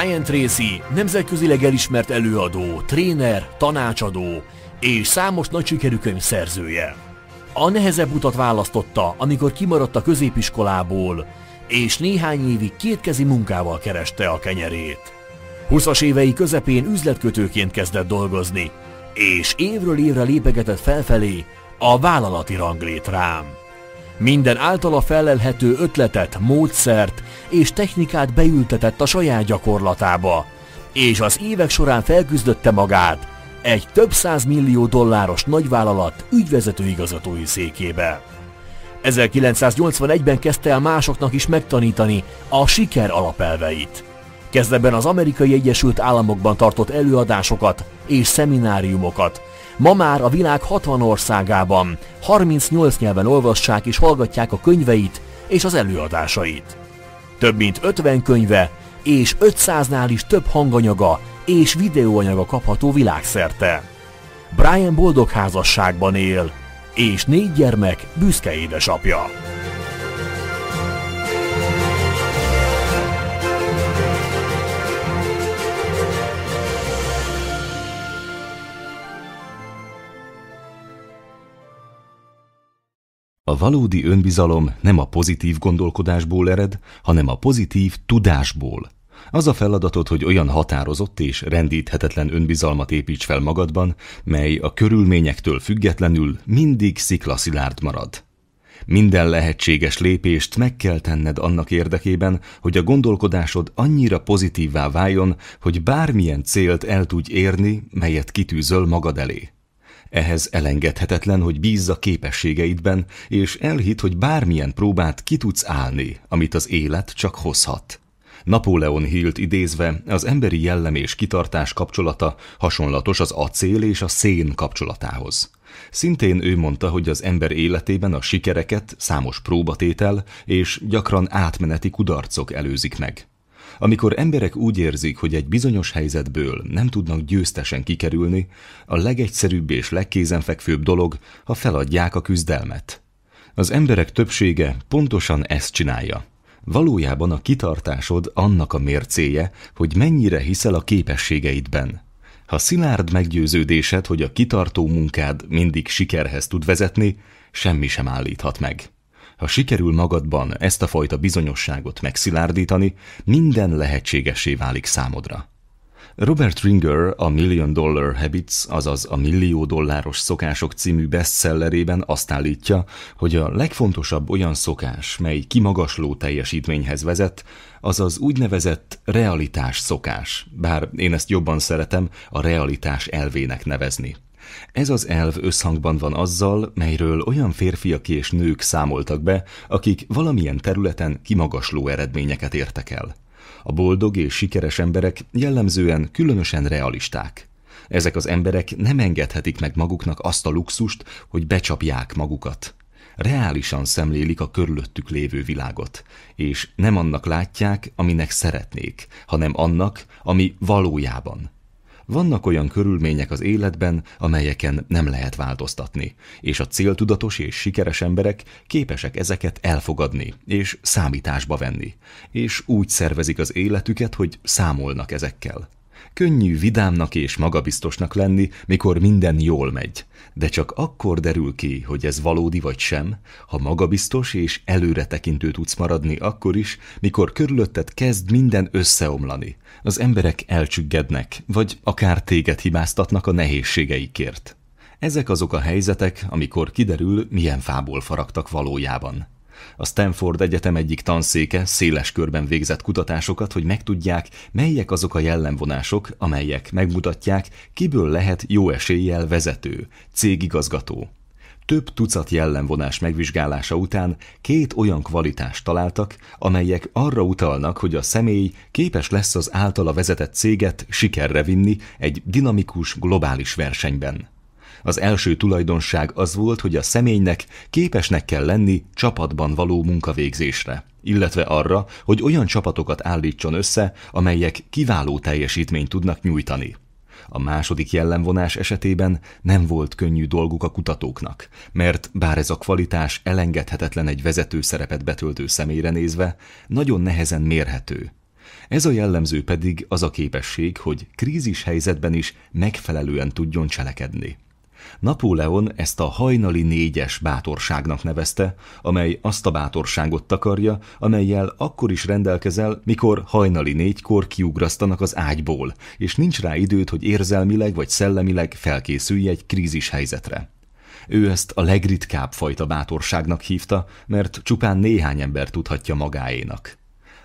Brian Tracy nemzetközileg elismert előadó, tréner, tanácsadó és számos nagy sikerű könyv szerzője. A nehezebb utat választotta, amikor kimaradt a középiskolából, és néhány évig kétkezi munkával kereste a kenyerét. 20-as évei közepén üzletkötőként kezdett dolgozni, és évről évre lépegetett felfelé a vállalati ranglét rám. Minden általa felelhető ötletet, módszert és technikát beültetett a saját gyakorlatába, és az évek során felküzdötte magát egy több száz millió dolláros nagyvállalat ügyvezető igazgatói székébe. 1981-ben kezdte el másoknak is megtanítani a siker alapelveit. Kezdebben az Amerikai Egyesült Államokban tartott előadásokat és szemináriumokat, Ma már a világ 60 országában 38 nyelven olvassák és hallgatják a könyveit és az előadásait. Több mint 50 könyve és 500-nál is több hanganyaga és videóanyaga kapható világszerte. Brian boldog házasságban él, és négy gyermek büszke édesapja. A valódi önbizalom nem a pozitív gondolkodásból ered, hanem a pozitív tudásból. Az a feladatod, hogy olyan határozott és rendíthetetlen önbizalmat építs fel magadban, mely a körülményektől függetlenül mindig sziklaszilárd marad. Minden lehetséges lépést meg kell tenned annak érdekében, hogy a gondolkodásod annyira pozitívvá váljon, hogy bármilyen célt el tudj érni, melyet kitűzöl magad elé. Ehhez elengedhetetlen, hogy bízz a képességeidben, és elhit, hogy bármilyen próbát ki tudsz állni, amit az élet csak hozhat. Napóleon Hillt idézve, az emberi jellem és kitartás kapcsolata hasonlatos az acél és a szén kapcsolatához. Szintén ő mondta, hogy az ember életében a sikereket számos próbatétel és gyakran átmeneti kudarcok előzik meg. Amikor emberek úgy érzik, hogy egy bizonyos helyzetből nem tudnak győztesen kikerülni, a legegyszerűbb és legkézenfekvőbb dolog, ha feladják a küzdelmet. Az emberek többsége pontosan ezt csinálja. Valójában a kitartásod annak a mércéje, hogy mennyire hiszel a képességeidben. Ha szilárd meggyőződésed, hogy a kitartó munkád mindig sikerhez tud vezetni, semmi sem állíthat meg. Ha sikerül magadban ezt a fajta bizonyosságot megszilárdítani, minden lehetségesé válik számodra. Robert Ringer a Million Dollar Habits, azaz a Millió Dolláros Szokások című bestsellerében azt állítja, hogy a legfontosabb olyan szokás, mely kimagasló teljesítményhez vezet, az az úgynevezett realitás szokás, bár én ezt jobban szeretem a realitás elvének nevezni. Ez az elv összhangban van azzal, melyről olyan férfiak és nők számoltak be, akik valamilyen területen kimagasló eredményeket értek el. A boldog és sikeres emberek jellemzően különösen realisták. Ezek az emberek nem engedhetik meg maguknak azt a luxust, hogy becsapják magukat. Reálisan szemlélik a körülöttük lévő világot, és nem annak látják, aminek szeretnék, hanem annak, ami valójában vannak olyan körülmények az életben, amelyeken nem lehet változtatni, és a céltudatos és sikeres emberek képesek ezeket elfogadni és számításba venni, és úgy szervezik az életüket, hogy számolnak ezekkel. Könnyű vidámnak és magabiztosnak lenni, mikor minden jól megy, de csak akkor derül ki, hogy ez valódi vagy sem, ha magabiztos és előretekintő tudsz maradni akkor is, mikor körülötted kezd minden összeomlani, az emberek elcsüggednek, vagy akár téged hibáztatnak a nehézségeikért. Ezek azok a helyzetek, amikor kiderül, milyen fából faragtak valójában. A Stanford Egyetem egyik tanszéke széles körben végzett kutatásokat, hogy megtudják, melyek azok a jellemvonások, amelyek megmutatják, kiből lehet jó eséllyel vezető, cégigazgató. Több tucat jellemvonás megvizsgálása után két olyan kvalitást találtak, amelyek arra utalnak, hogy a személy képes lesz az általa vezetett céget sikerre vinni egy dinamikus globális versenyben. Az első tulajdonság az volt, hogy a személynek képesnek kell lenni csapatban való munkavégzésre, illetve arra, hogy olyan csapatokat állítson össze, amelyek kiváló teljesítményt tudnak nyújtani. A második jellemvonás esetében nem volt könnyű dolguk a kutatóknak, mert bár ez a kvalitás elengedhetetlen egy vezető szerepet betöltő személyre nézve, nagyon nehezen mérhető. Ez a jellemző pedig az a képesség, hogy krízis helyzetben is megfelelően tudjon cselekedni. Napóleon ezt a hajnali négyes bátorságnak nevezte, amely azt a bátorságot takarja, amelyel akkor is rendelkezel, mikor hajnali négykor kiugrasztanak az ágyból, és nincs rá időd, hogy érzelmileg vagy szellemileg felkészülj egy krízis helyzetre. Ő ezt a legritkább fajta bátorságnak hívta, mert csupán néhány ember tudhatja magáénak.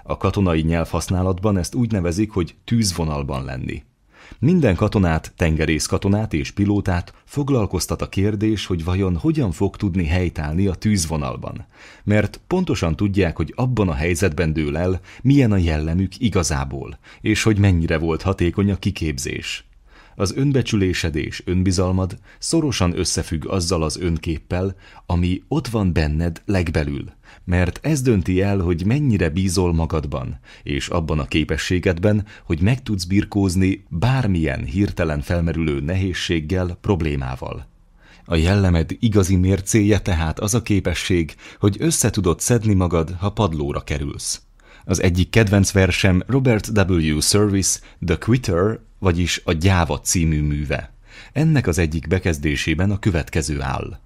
A katonai nyelvhasználatban ezt úgy nevezik, hogy tűzvonalban lenni. Minden katonát, katonát és pilótát foglalkoztat a kérdés, hogy vajon hogyan fog tudni helytállni a tűzvonalban, mert pontosan tudják, hogy abban a helyzetben dől el, milyen a jellemük igazából, és hogy mennyire volt hatékony a kiképzés. Az önbecsülésed és önbizalmad szorosan összefügg azzal az önképpel, ami ott van benned legbelül, mert ez dönti el, hogy mennyire bízol magadban, és abban a képességedben, hogy meg tudsz birkózni bármilyen hirtelen felmerülő nehézséggel, problémával. A jellemed igazi mércéje tehát az a képesség, hogy összetudod szedni magad, ha padlóra kerülsz. Az egyik kedvenc versem Robert W. Service The Quitter, vagyis a Gyáva című műve. Ennek az egyik bekezdésében a következő áll.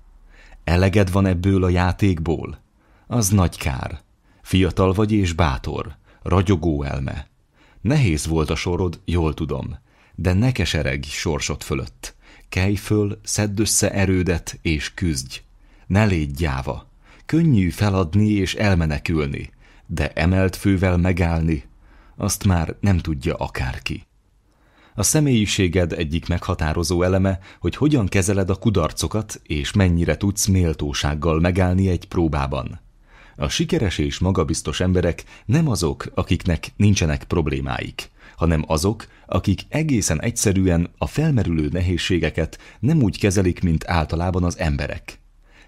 Eleged van ebből a játékból? Az nagy kár. Fiatal vagy és bátor. Ragyogó elme. Nehéz volt a sorod, jól tudom, de ne keseregj sorsod fölött. Kelj föl, szedd össze erődet és küzdj. Ne légy gyáva. Könnyű feladni és elmenekülni, de emelt fővel megállni, azt már nem tudja akárki. A személyiséged egyik meghatározó eleme, hogy hogyan kezeled a kudarcokat, és mennyire tudsz méltósággal megállni egy próbában. A sikeres és magabiztos emberek nem azok, akiknek nincsenek problémáik, hanem azok, akik egészen egyszerűen a felmerülő nehézségeket nem úgy kezelik, mint általában az emberek.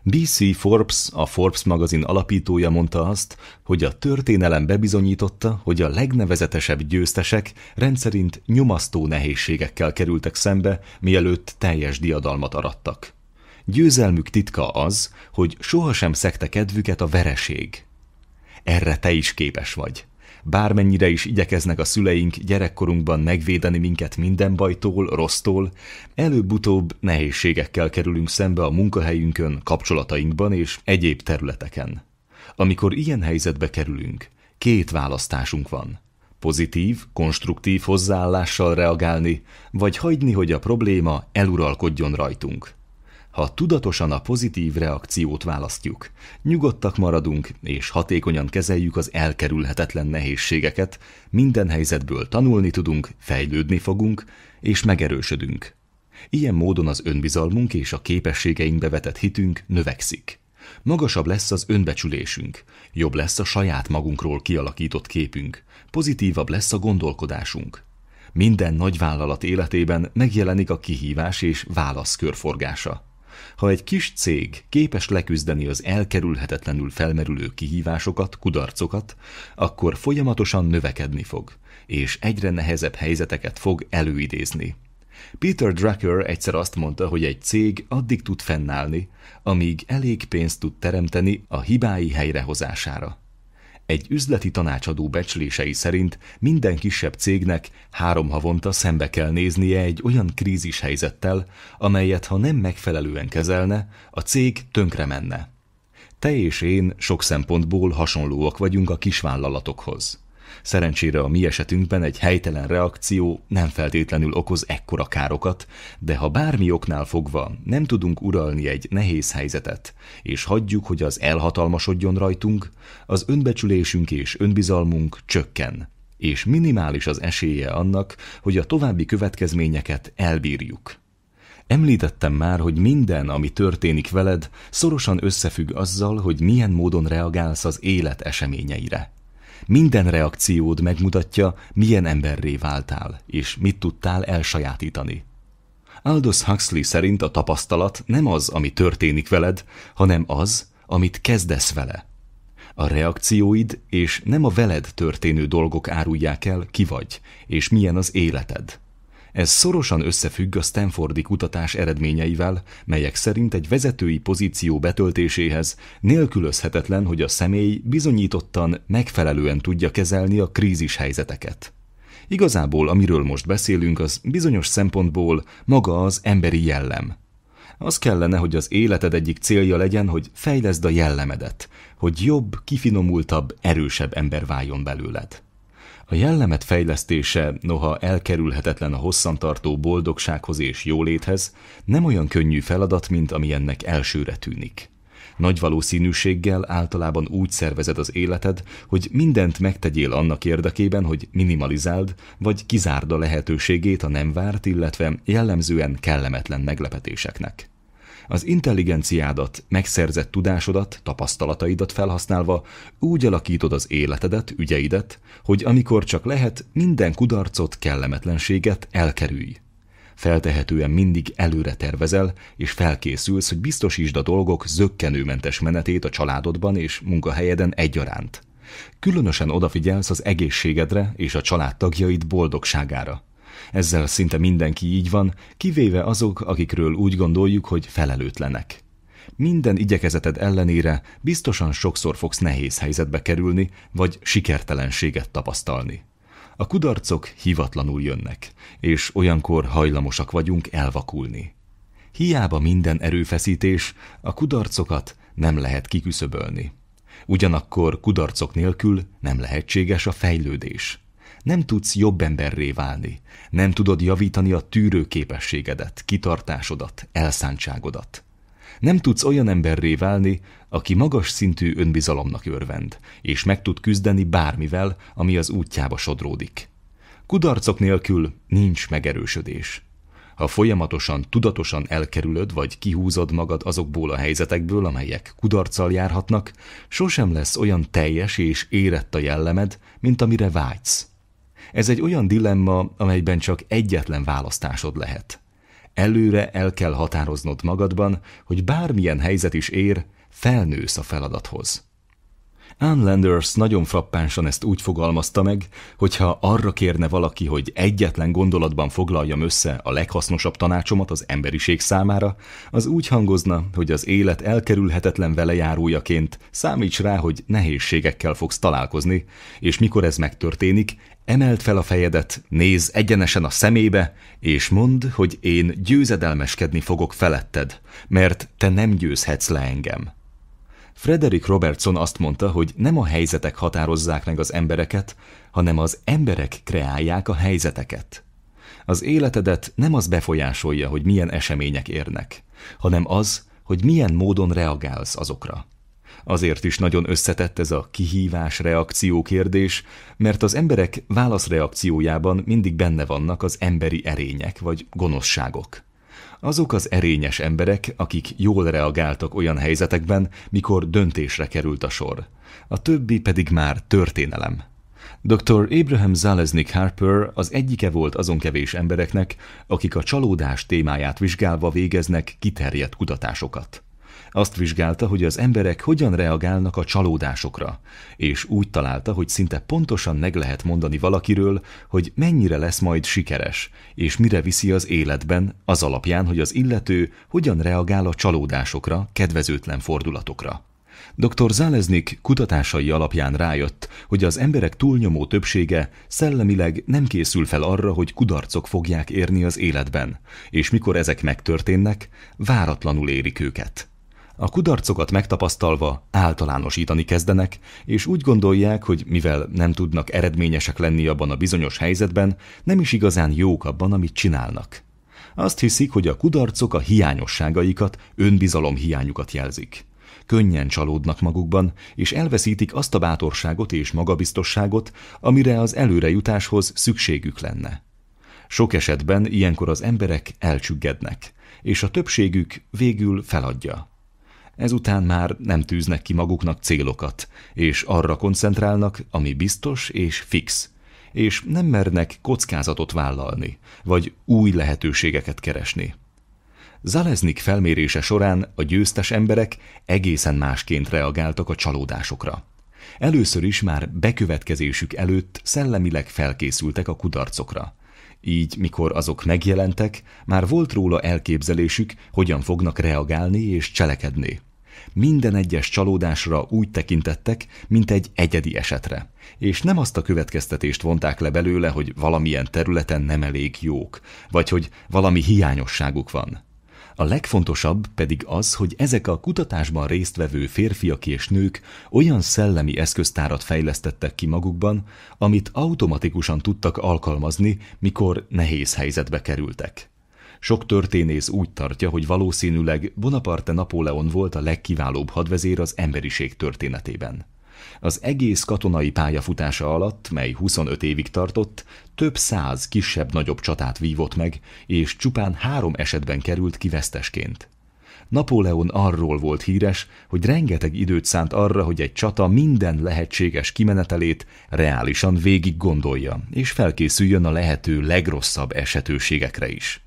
B.C. Forbes, a Forbes magazin alapítója mondta azt, hogy a történelem bebizonyította, hogy a legnevezetesebb győztesek rendszerint nyomasztó nehézségekkel kerültek szembe, mielőtt teljes diadalmat arattak. Győzelmük titka az, hogy sohasem szekte kedvüket a vereség. Erre te is képes vagy bármennyire is igyekeznek a szüleink gyerekkorunkban megvédeni minket minden bajtól, rossztól, előbb-utóbb nehézségekkel kerülünk szembe a munkahelyünkön, kapcsolatainkban és egyéb területeken. Amikor ilyen helyzetbe kerülünk, két választásunk van. Pozitív, konstruktív hozzáállással reagálni, vagy hagyni, hogy a probléma eluralkodjon rajtunk ha tudatosan a pozitív reakciót választjuk. Nyugodtak maradunk, és hatékonyan kezeljük az elkerülhetetlen nehézségeket, minden helyzetből tanulni tudunk, fejlődni fogunk, és megerősödünk. Ilyen módon az önbizalmunk és a képességeinkbe vetett hitünk növekszik. Magasabb lesz az önbecsülésünk, jobb lesz a saját magunkról kialakított képünk, pozitívabb lesz a gondolkodásunk. Minden nagyvállalat életében megjelenik a kihívás és válasz körforgása ha egy kis cég képes leküzdeni az elkerülhetetlenül felmerülő kihívásokat, kudarcokat, akkor folyamatosan növekedni fog, és egyre nehezebb helyzeteket fog előidézni. Peter Drucker egyszer azt mondta, hogy egy cég addig tud fennállni, amíg elég pénzt tud teremteni a hibái helyrehozására. Egy üzleti tanácsadó becslései szerint minden kisebb cégnek három havonta szembe kell néznie egy olyan krízis helyzettel, amelyet ha nem megfelelően kezelne, a cég tönkre menne. Te és én sok szempontból hasonlóak vagyunk a kisvállalatokhoz. Szerencsére a mi esetünkben egy helytelen reakció nem feltétlenül okoz ekkora károkat, de ha bármi oknál fogva nem tudunk uralni egy nehéz helyzetet, és hagyjuk, hogy az elhatalmasodjon rajtunk, az önbecsülésünk és önbizalmunk csökken, és minimális az esélye annak, hogy a további következményeket elbírjuk. Említettem már, hogy minden, ami történik veled, szorosan összefügg azzal, hogy milyen módon reagálsz az élet eseményeire. Minden reakciód megmutatja, milyen emberré váltál, és mit tudtál elsajátítani. Aldous Huxley szerint a tapasztalat nem az, ami történik veled, hanem az, amit kezdesz vele. A reakcióid és nem a veled történő dolgok árulják el, ki vagy, és milyen az életed. Ez szorosan összefügg a Stanfordi kutatás eredményeivel, melyek szerint egy vezetői pozíció betöltéséhez nélkülözhetetlen, hogy a személy bizonyítottan megfelelően tudja kezelni a krízis helyzeteket. Igazából, amiről most beszélünk, az bizonyos szempontból maga az emberi jellem. Az kellene, hogy az életed egyik célja legyen, hogy fejleszd a jellemedet, hogy jobb, kifinomultabb, erősebb ember váljon belőled. A jellemet fejlesztése, noha elkerülhetetlen a hosszantartó boldogsághoz és jóléthez, nem olyan könnyű feladat, mint ami ennek elsőre tűnik. Nagy valószínűséggel általában úgy szervezed az életed, hogy mindent megtegyél annak érdekében, hogy minimalizáld, vagy kizárd a lehetőségét a nem várt, illetve jellemzően kellemetlen meglepetéseknek. Az intelligenciádat, megszerzett tudásodat, tapasztalataidat felhasználva úgy alakítod az életedet, ügyeidet, hogy amikor csak lehet, minden kudarcot, kellemetlenséget elkerülj. Feltehetően mindig előre tervezel, és felkészülsz, hogy biztosítsd a dolgok zöggenőmentes menetét a családodban és munkahelyeden egyaránt. Különösen odafigyelsz az egészségedre és a családtagjaid boldogságára. Ezzel szinte mindenki így van, kivéve azok, akikről úgy gondoljuk, hogy felelőtlenek. Minden igyekezeted ellenére biztosan sokszor fogsz nehéz helyzetbe kerülni, vagy sikertelenséget tapasztalni. A kudarcok hivatlanul jönnek, és olyankor hajlamosak vagyunk elvakulni. Hiába minden erőfeszítés, a kudarcokat nem lehet kiküszöbölni. Ugyanakkor kudarcok nélkül nem lehetséges a fejlődés. Nem tudsz jobb emberré válni. Nem tudod javítani a képességedet, kitartásodat, elszántságodat. Nem tudsz olyan emberré válni, aki magas szintű önbizalomnak örvend, és meg tud küzdeni bármivel, ami az útjába sodródik. Kudarcok nélkül nincs megerősödés. Ha folyamatosan, tudatosan elkerülöd vagy kihúzod magad azokból a helyzetekből, amelyek kudarccal járhatnak, sosem lesz olyan teljes és érett a jellemed, mint amire vágysz. Ez egy olyan dilemma, amelyben csak egyetlen választásod lehet. Előre el kell határoznod magadban, hogy bármilyen helyzet is ér, felnősz a feladathoz. Ann Landers nagyon frappánsan ezt úgy fogalmazta meg, hogyha arra kérne valaki, hogy egyetlen gondolatban foglaljam össze a leghasznosabb tanácsomat az emberiség számára, az úgy hangozna, hogy az élet elkerülhetetlen velejárójaként számíts rá, hogy nehézségekkel fogsz találkozni, és mikor ez megtörténik, emeld fel a fejedet, nézz egyenesen a szemébe, és mondd, hogy én győzedelmeskedni fogok feletted, mert te nem győzhetsz le engem. Frederick Robertson azt mondta, hogy nem a helyzetek határozzák meg az embereket, hanem az emberek kreálják a helyzeteket. Az életedet nem az befolyásolja, hogy milyen események érnek, hanem az, hogy milyen módon reagálsz azokra. Azért is nagyon összetett ez a kihívás-reakció kérdés, mert az emberek válaszreakciójában mindig benne vannak az emberi erények vagy gonoszságok. Azok az erényes emberek, akik jól reagáltak olyan helyzetekben, mikor döntésre került a sor. A többi pedig már történelem. Dr. Abraham Zalesnik Harper az egyike volt azon kevés embereknek, akik a csalódás témáját vizsgálva végeznek kiterjedt kutatásokat. Azt vizsgálta, hogy az emberek hogyan reagálnak a csalódásokra, és úgy találta, hogy szinte pontosan meg lehet mondani valakiről, hogy mennyire lesz majd sikeres, és mire viszi az életben, az alapján, hogy az illető hogyan reagál a csalódásokra, kedvezőtlen fordulatokra. Dr. Zaleznik kutatásai alapján rájött, hogy az emberek túlnyomó többsége szellemileg nem készül fel arra, hogy kudarcok fogják érni az életben, és mikor ezek megtörténnek, váratlanul érik őket. A kudarcokat megtapasztalva általánosítani kezdenek, és úgy gondolják, hogy mivel nem tudnak eredményesek lenni abban a bizonyos helyzetben, nem is igazán jók abban, amit csinálnak. Azt hiszik, hogy a kudarcok a hiányosságaikat, önbizalom hiányukat jelzik. Könnyen csalódnak magukban, és elveszítik azt a bátorságot és magabiztosságot, amire az előrejutáshoz szükségük lenne. Sok esetben ilyenkor az emberek elcsüggednek, és a többségük végül feladja ezután már nem tűznek ki maguknak célokat, és arra koncentrálnak, ami biztos és fix, és nem mernek kockázatot vállalni, vagy új lehetőségeket keresni. Zaleznik felmérése során a győztes emberek egészen másként reagáltak a csalódásokra. Először is már bekövetkezésük előtt szellemileg felkészültek a kudarcokra, így, mikor azok megjelentek, már volt róla elképzelésük, hogyan fognak reagálni és cselekedni. Minden egyes csalódásra úgy tekintettek, mint egy egyedi esetre, és nem azt a következtetést vonták le belőle, hogy valamilyen területen nem elég jók, vagy hogy valami hiányosságuk van. A legfontosabb pedig az, hogy ezek a kutatásban résztvevő férfiak és nők olyan szellemi eszköztárat fejlesztettek ki magukban, amit automatikusan tudtak alkalmazni, mikor nehéz helyzetbe kerültek. Sok történész úgy tartja, hogy valószínűleg Bonaparte Napóleon volt a legkiválóbb hadvezér az emberiség történetében. Az egész katonai pályafutása alatt, mely 25 évig tartott, több száz kisebb-nagyobb csatát vívott meg, és csupán három esetben került ki vesztesként. Napóleon arról volt híres, hogy rengeteg időt szánt arra, hogy egy csata minden lehetséges kimenetelét reálisan végig gondolja, és felkészüljön a lehető legrosszabb esetőségekre is.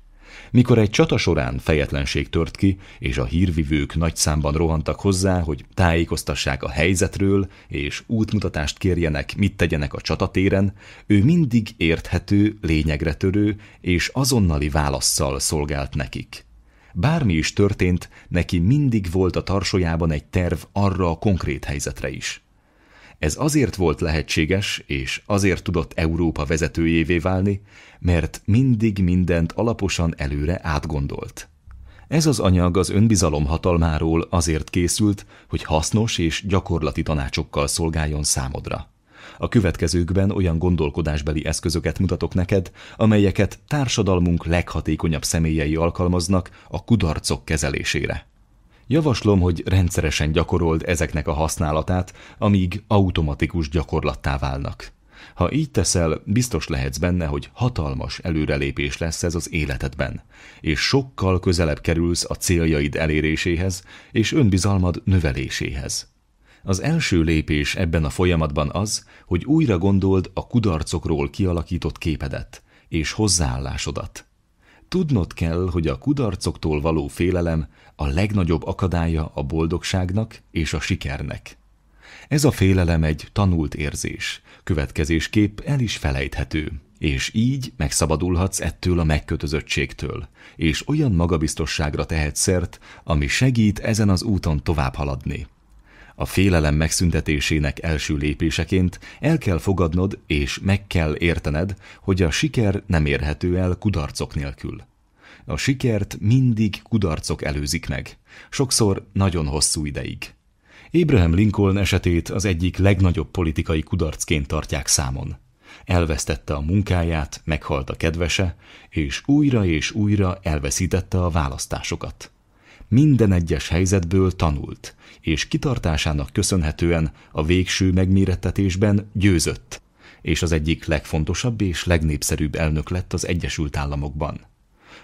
Mikor egy csata során fejetlenség tört ki, és a hírvivők nagy számban rohantak hozzá, hogy tájékoztassák a helyzetről, és útmutatást kérjenek, mit tegyenek a csatatéren, ő mindig érthető, lényegre törő és azonnali válaszszal szolgált nekik. Bármi is történt, neki mindig volt a tarsójában egy terv arra a konkrét helyzetre is. Ez azért volt lehetséges, és azért tudott Európa vezetőjévé válni, mert mindig mindent alaposan előre átgondolt. Ez az anyag az önbizalom hatalmáról azért készült, hogy hasznos és gyakorlati tanácsokkal szolgáljon számodra. A következőkben olyan gondolkodásbeli eszközöket mutatok neked, amelyeket társadalmunk leghatékonyabb személyei alkalmaznak a kudarcok kezelésére. Javaslom, hogy rendszeresen gyakorold ezeknek a használatát, amíg automatikus gyakorlattá válnak. Ha így teszel, biztos lehetsz benne, hogy hatalmas előrelépés lesz ez az életedben, és sokkal közelebb kerülsz a céljaid eléréséhez és önbizalmad növeléséhez. Az első lépés ebben a folyamatban az, hogy újra gondold a kudarcokról kialakított képedet és hozzáállásodat. Tudnod kell, hogy a kudarcoktól való félelem a legnagyobb akadálya a boldogságnak és a sikernek. Ez a félelem egy tanult érzés, következésképp el is felejthető, és így megszabadulhatsz ettől a megkötözöttségtől, és olyan magabiztosságra tehet szert, ami segít ezen az úton tovább haladni. A félelem megszüntetésének első lépéseként el kell fogadnod és meg kell értened, hogy a siker nem érhető el kudarcok nélkül. A sikert mindig kudarcok előzik meg, sokszor nagyon hosszú ideig. Abraham Lincoln esetét az egyik legnagyobb politikai kudarcként tartják számon. Elvesztette a munkáját, meghalt a kedvese, és újra és újra elveszítette a választásokat. Minden egyes helyzetből tanult, és kitartásának köszönhetően a végső megmérettetésben győzött, és az egyik legfontosabb és legnépszerűbb elnök lett az Egyesült Államokban.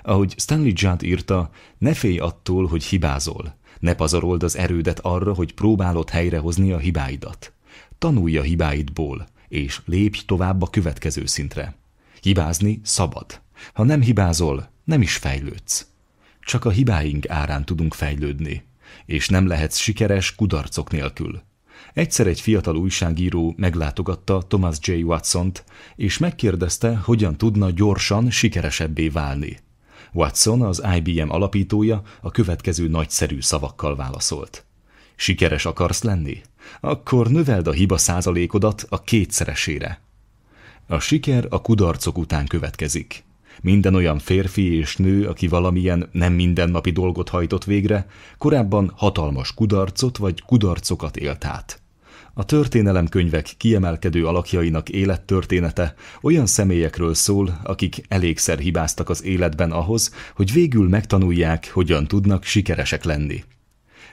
Ahogy Stanley Judd írta, ne félj attól, hogy hibázol. Ne pazarold az erődet arra, hogy próbálod helyrehozni a hibáidat. Tanulj a hibáidból, és lépj tovább a következő szintre. Hibázni szabad. Ha nem hibázol, nem is fejlődsz. Csak a hibáink árán tudunk fejlődni, és nem lehetsz sikeres kudarcok nélkül. Egyszer egy fiatal újságíró meglátogatta Thomas J. Watson-t, és megkérdezte, hogyan tudna gyorsan sikeresebbé válni. Watson, az IBM alapítója a következő nagyszerű szavakkal válaszolt. Sikeres akarsz lenni? Akkor növeld a hiba százalékodat a kétszeresére. A siker a kudarcok után következik. Minden olyan férfi és nő, aki valamilyen nem mindennapi dolgot hajtott végre, korábban hatalmas kudarcot vagy kudarcokat élt át. A történelemkönyvek kiemelkedő alakjainak élettörténete olyan személyekről szól, akik elégszer hibáztak az életben ahhoz, hogy végül megtanulják, hogyan tudnak sikeresek lenni.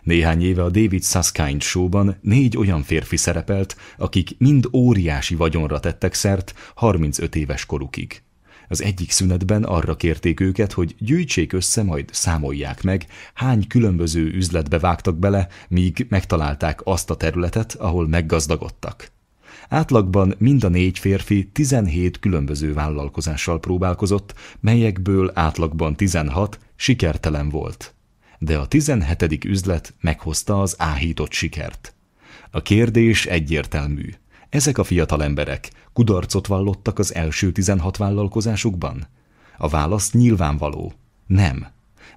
Néhány éve a David Susskind showban négy olyan férfi szerepelt, akik mind óriási vagyonra tettek szert 35 éves korukig. Az egyik szünetben arra kérték őket, hogy gyűjtsék össze, majd számolják meg, hány különböző üzletbe vágtak bele, míg megtalálták azt a területet, ahol meggazdagodtak. Átlagban mind a négy férfi 17 különböző vállalkozással próbálkozott, melyekből átlagban 16 sikertelen volt. De a 17. üzlet meghozta az áhított sikert. A kérdés egyértelmű. Ezek a fiatal emberek kudarcot vallottak az első 16 vállalkozásukban? A válasz nyilvánvaló. Nem.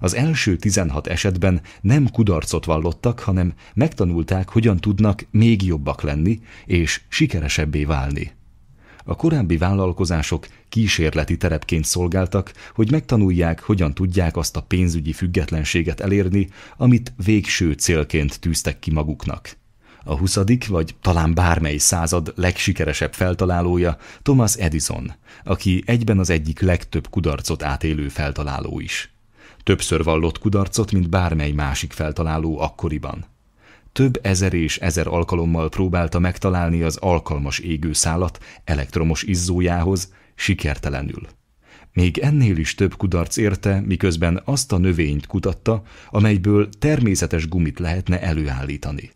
Az első 16 esetben nem kudarcot vallottak, hanem megtanulták, hogyan tudnak még jobbak lenni és sikeresebbé válni. A korábbi vállalkozások kísérleti terepként szolgáltak, hogy megtanulják, hogyan tudják azt a pénzügyi függetlenséget elérni, amit végső célként tűztek ki maguknak a 20. vagy talán bármely század legsikeresebb feltalálója Thomas Edison, aki egyben az egyik legtöbb kudarcot átélő feltaláló is. Többször vallott kudarcot, mint bármely másik feltaláló akkoriban. Több ezer és ezer alkalommal próbálta megtalálni az alkalmas égőszálat elektromos izzójához, sikertelenül. Még ennél is több kudarc érte, miközben azt a növényt kutatta, amelyből természetes gumit lehetne előállítani.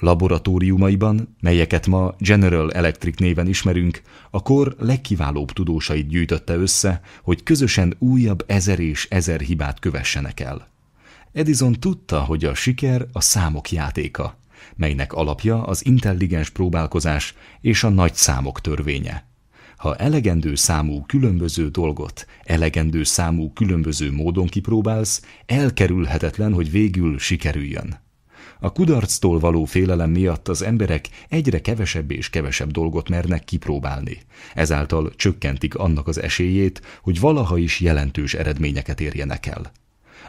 Laboratóriumaiban, melyeket ma General Electric néven ismerünk, a kor legkiválóbb tudósait gyűjtötte össze, hogy közösen újabb ezer és ezer hibát kövessenek el. Edison tudta, hogy a siker a számok játéka, melynek alapja az intelligens próbálkozás és a nagy számok törvénye. Ha elegendő számú különböző dolgot, elegendő számú különböző módon kipróbálsz, elkerülhetetlen, hogy végül sikerüljön. A kudarctól való félelem miatt az emberek egyre kevesebb és kevesebb dolgot mernek kipróbálni. Ezáltal csökkentik annak az esélyét, hogy valaha is jelentős eredményeket érjenek el.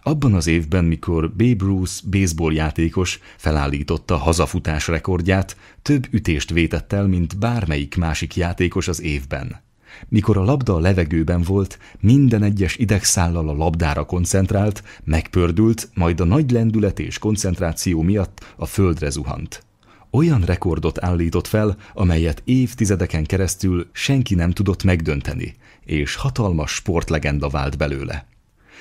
Abban az évben, mikor Babe Ruth baseball játékos felállította hazafutás rekordját, több ütést vétett el, mint bármelyik másik játékos az évben. Mikor a labda a levegőben volt, minden egyes idegszállal a labdára koncentrált, megpördült, majd a nagy lendület és koncentráció miatt a földre zuhant. Olyan rekordot állított fel, amelyet évtizedeken keresztül senki nem tudott megdönteni, és hatalmas sportlegenda vált belőle.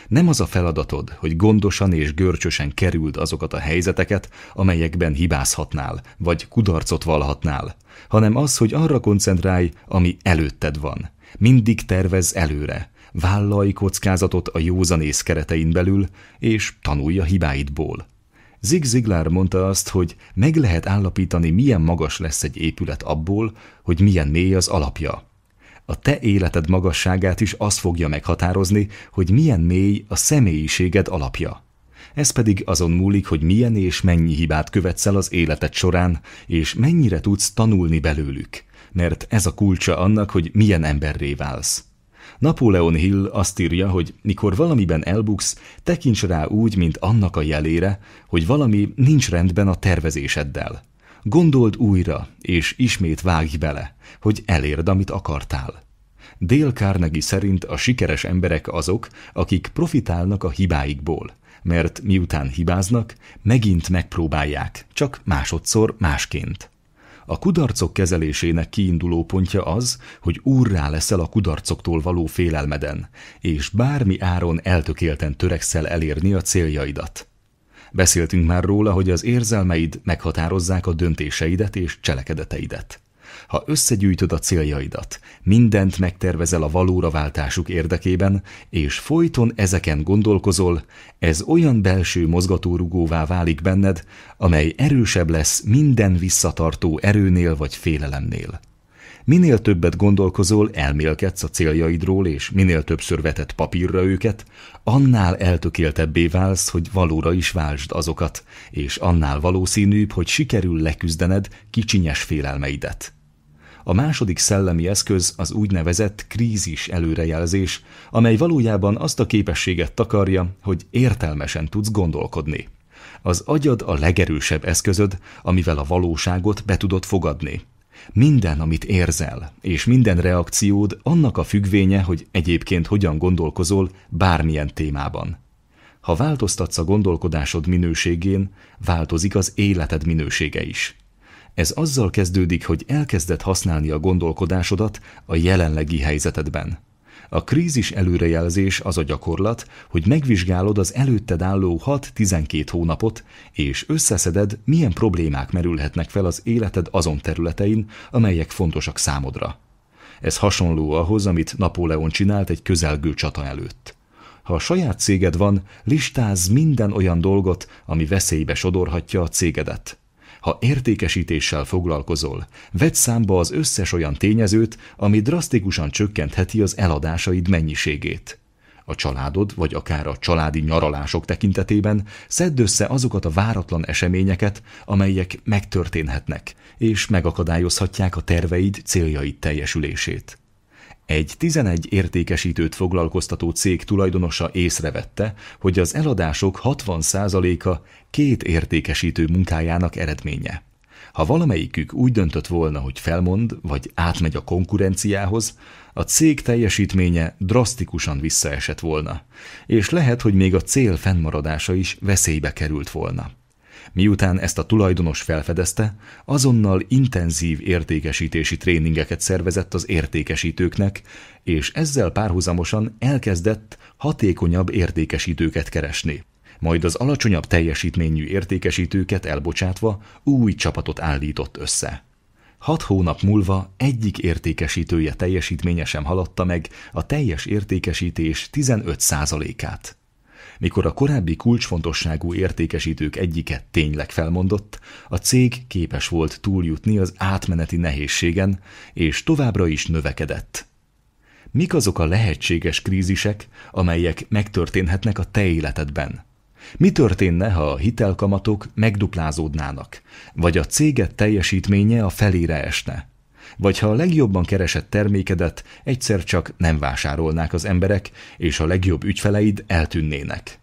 Nem az a feladatod, hogy gondosan és görcsösen kerüld azokat a helyzeteket, amelyekben hibázhatnál, vagy kudarcot valhatnál, hanem az, hogy arra koncentrálj, ami előtted van. Mindig tervez előre, vállalj kockázatot a józanész keretein belül, és tanulj a hibáidból. Zig Ziglar mondta azt, hogy meg lehet állapítani, milyen magas lesz egy épület abból, hogy milyen mély az alapja – a te életed magasságát is az fogja meghatározni, hogy milyen mély a személyiséged alapja. Ez pedig azon múlik, hogy milyen és mennyi hibát követsz el az életed során, és mennyire tudsz tanulni belőlük, mert ez a kulcsa annak, hogy milyen emberré válsz. Napóleon Hill azt írja, hogy mikor valamiben elbuksz, tekints rá úgy, mint annak a jelére, hogy valami nincs rendben a tervezéseddel. Gondold újra, és ismét vágj bele, hogy elérd, amit akartál. Dél Carnegie szerint a sikeres emberek azok, akik profitálnak a hibáikból, mert miután hibáznak, megint megpróbálják, csak másodszor másként. A kudarcok kezelésének kiinduló pontja az, hogy úrrá leszel a kudarcoktól való félelmeden, és bármi áron eltökélten törekszel elérni a céljaidat, Beszéltünk már róla, hogy az érzelmeid meghatározzák a döntéseidet és cselekedeteidet. Ha összegyűjtöd a céljaidat, mindent megtervezel a valóra váltásuk érdekében, és folyton ezeken gondolkozol, ez olyan belső mozgatórugóvá válik benned, amely erősebb lesz minden visszatartó erőnél vagy félelemnél. Minél többet gondolkozol, elmélkedsz a céljaidról, és minél többször vetett papírra őket, annál eltökéltebbé válsz, hogy valóra is váltsd azokat, és annál valószínűbb, hogy sikerül leküzdened kicsinyes félelmeidet. A második szellemi eszköz az úgynevezett krízis előrejelzés, amely valójában azt a képességet takarja, hogy értelmesen tudsz gondolkodni. Az agyad a legerősebb eszközöd, amivel a valóságot be tudod fogadni, minden, amit érzel, és minden reakciód annak a függvénye, hogy egyébként hogyan gondolkozol bármilyen témában. Ha változtatsz a gondolkodásod minőségén, változik az életed minősége is. Ez azzal kezdődik, hogy elkezded használni a gondolkodásodat a jelenlegi helyzetedben. A krízis előrejelzés az a gyakorlat, hogy megvizsgálod az előtted álló 6-12 hónapot, és összeszeded, milyen problémák merülhetnek fel az életed azon területein, amelyek fontosak számodra. Ez hasonló ahhoz, amit Napóleon csinált egy közelgő csata előtt. Ha a saját céged van, listáz minden olyan dolgot, ami veszélybe sodorhatja a cégedet. Ha értékesítéssel foglalkozol, vedd számba az összes olyan tényezőt, ami drasztikusan csökkentheti az eladásaid mennyiségét. A családod, vagy akár a családi nyaralások tekintetében szedd össze azokat a váratlan eseményeket, amelyek megtörténhetnek, és megakadályozhatják a terveid, céljaid teljesülését. Egy 11 értékesítőt foglalkoztató cég tulajdonosa észrevette, hogy az eladások 60%-a két értékesítő munkájának eredménye. Ha valamelyikük úgy döntött volna, hogy felmond vagy átmegy a konkurenciához, a cég teljesítménye drasztikusan visszaesett volna, és lehet, hogy még a cél fennmaradása is veszélybe került volna. Miután ezt a tulajdonos felfedezte, azonnal intenzív értékesítési tréningeket szervezett az értékesítőknek, és ezzel párhuzamosan elkezdett hatékonyabb értékesítőket keresni. Majd az alacsonyabb teljesítményű értékesítőket elbocsátva új csapatot állított össze. Hat hónap múlva egyik értékesítője teljesítménye sem haladta meg a teljes értékesítés 15%-át mikor a korábbi kulcsfontosságú értékesítők egyiket tényleg felmondott, a cég képes volt túljutni az átmeneti nehézségen, és továbbra is növekedett. Mik azok a lehetséges krízisek, amelyek megtörténhetnek a te életedben? Mi történne, ha a hitelkamatok megduplázódnának, vagy a céget teljesítménye a felére esne? vagy ha a legjobban keresett termékedet egyszer csak nem vásárolnák az emberek, és a legjobb ügyfeleid eltűnnének.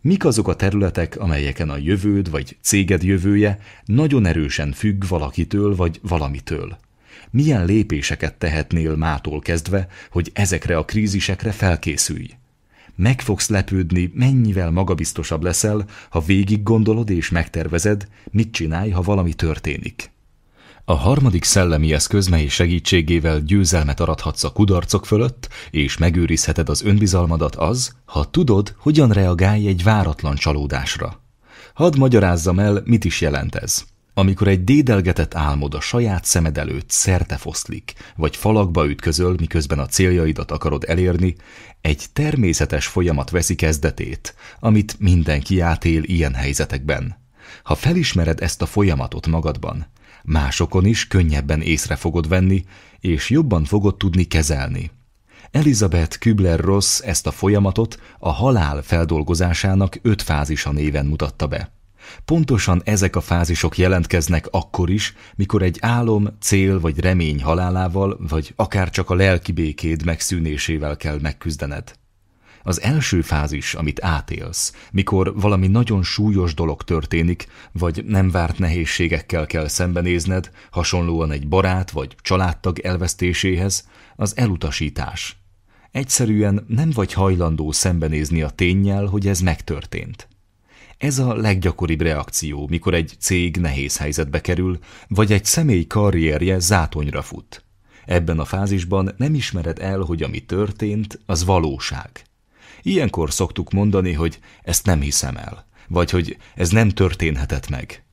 Mik azok a területek, amelyeken a jövőd vagy céged jövője nagyon erősen függ valakitől vagy valamitől? Milyen lépéseket tehetnél mától kezdve, hogy ezekre a krízisekre felkészülj? meg fogsz lepődni, mennyivel magabiztosabb leszel, ha végig gondolod és megtervezed, mit csinálj, ha valami történik. A harmadik szellemi eszköz, mely segítségével győzelmet arathatsz a kudarcok fölött, és megőrizheted az önbizalmadat az, ha tudod, hogyan reagálj egy váratlan csalódásra. Hadd magyarázzam el, mit is jelent ez. Amikor egy dédelgetett álmod a saját szemed előtt foszlik, vagy falakba ütközöl, miközben a céljaidat akarod elérni, egy természetes folyamat veszi kezdetét, amit mindenki átél ilyen helyzetekben. Ha felismered ezt a folyamatot magadban, Másokon is könnyebben észre fogod venni, és jobban fogod tudni kezelni. Elizabeth Kübler-Ross ezt a folyamatot a halál feldolgozásának öt fázisa néven mutatta be. Pontosan ezek a fázisok jelentkeznek akkor is, mikor egy álom, cél vagy remény halálával, vagy akár csak a lelki békéd megszűnésével kell megküzdened. Az első fázis, amit átélsz, mikor valami nagyon súlyos dolog történik, vagy nem várt nehézségekkel kell szembenézned, hasonlóan egy barát vagy családtag elvesztéséhez, az elutasítás. Egyszerűen nem vagy hajlandó szembenézni a tényjel, hogy ez megtörtént. Ez a leggyakoribb reakció, mikor egy cég nehéz helyzetbe kerül, vagy egy személy karrierje zátonyra fut. Ebben a fázisban nem ismered el, hogy ami történt, az valóság. Ilyenkor szoktuk mondani, hogy ezt nem hiszem el, vagy hogy ez nem történhetett meg.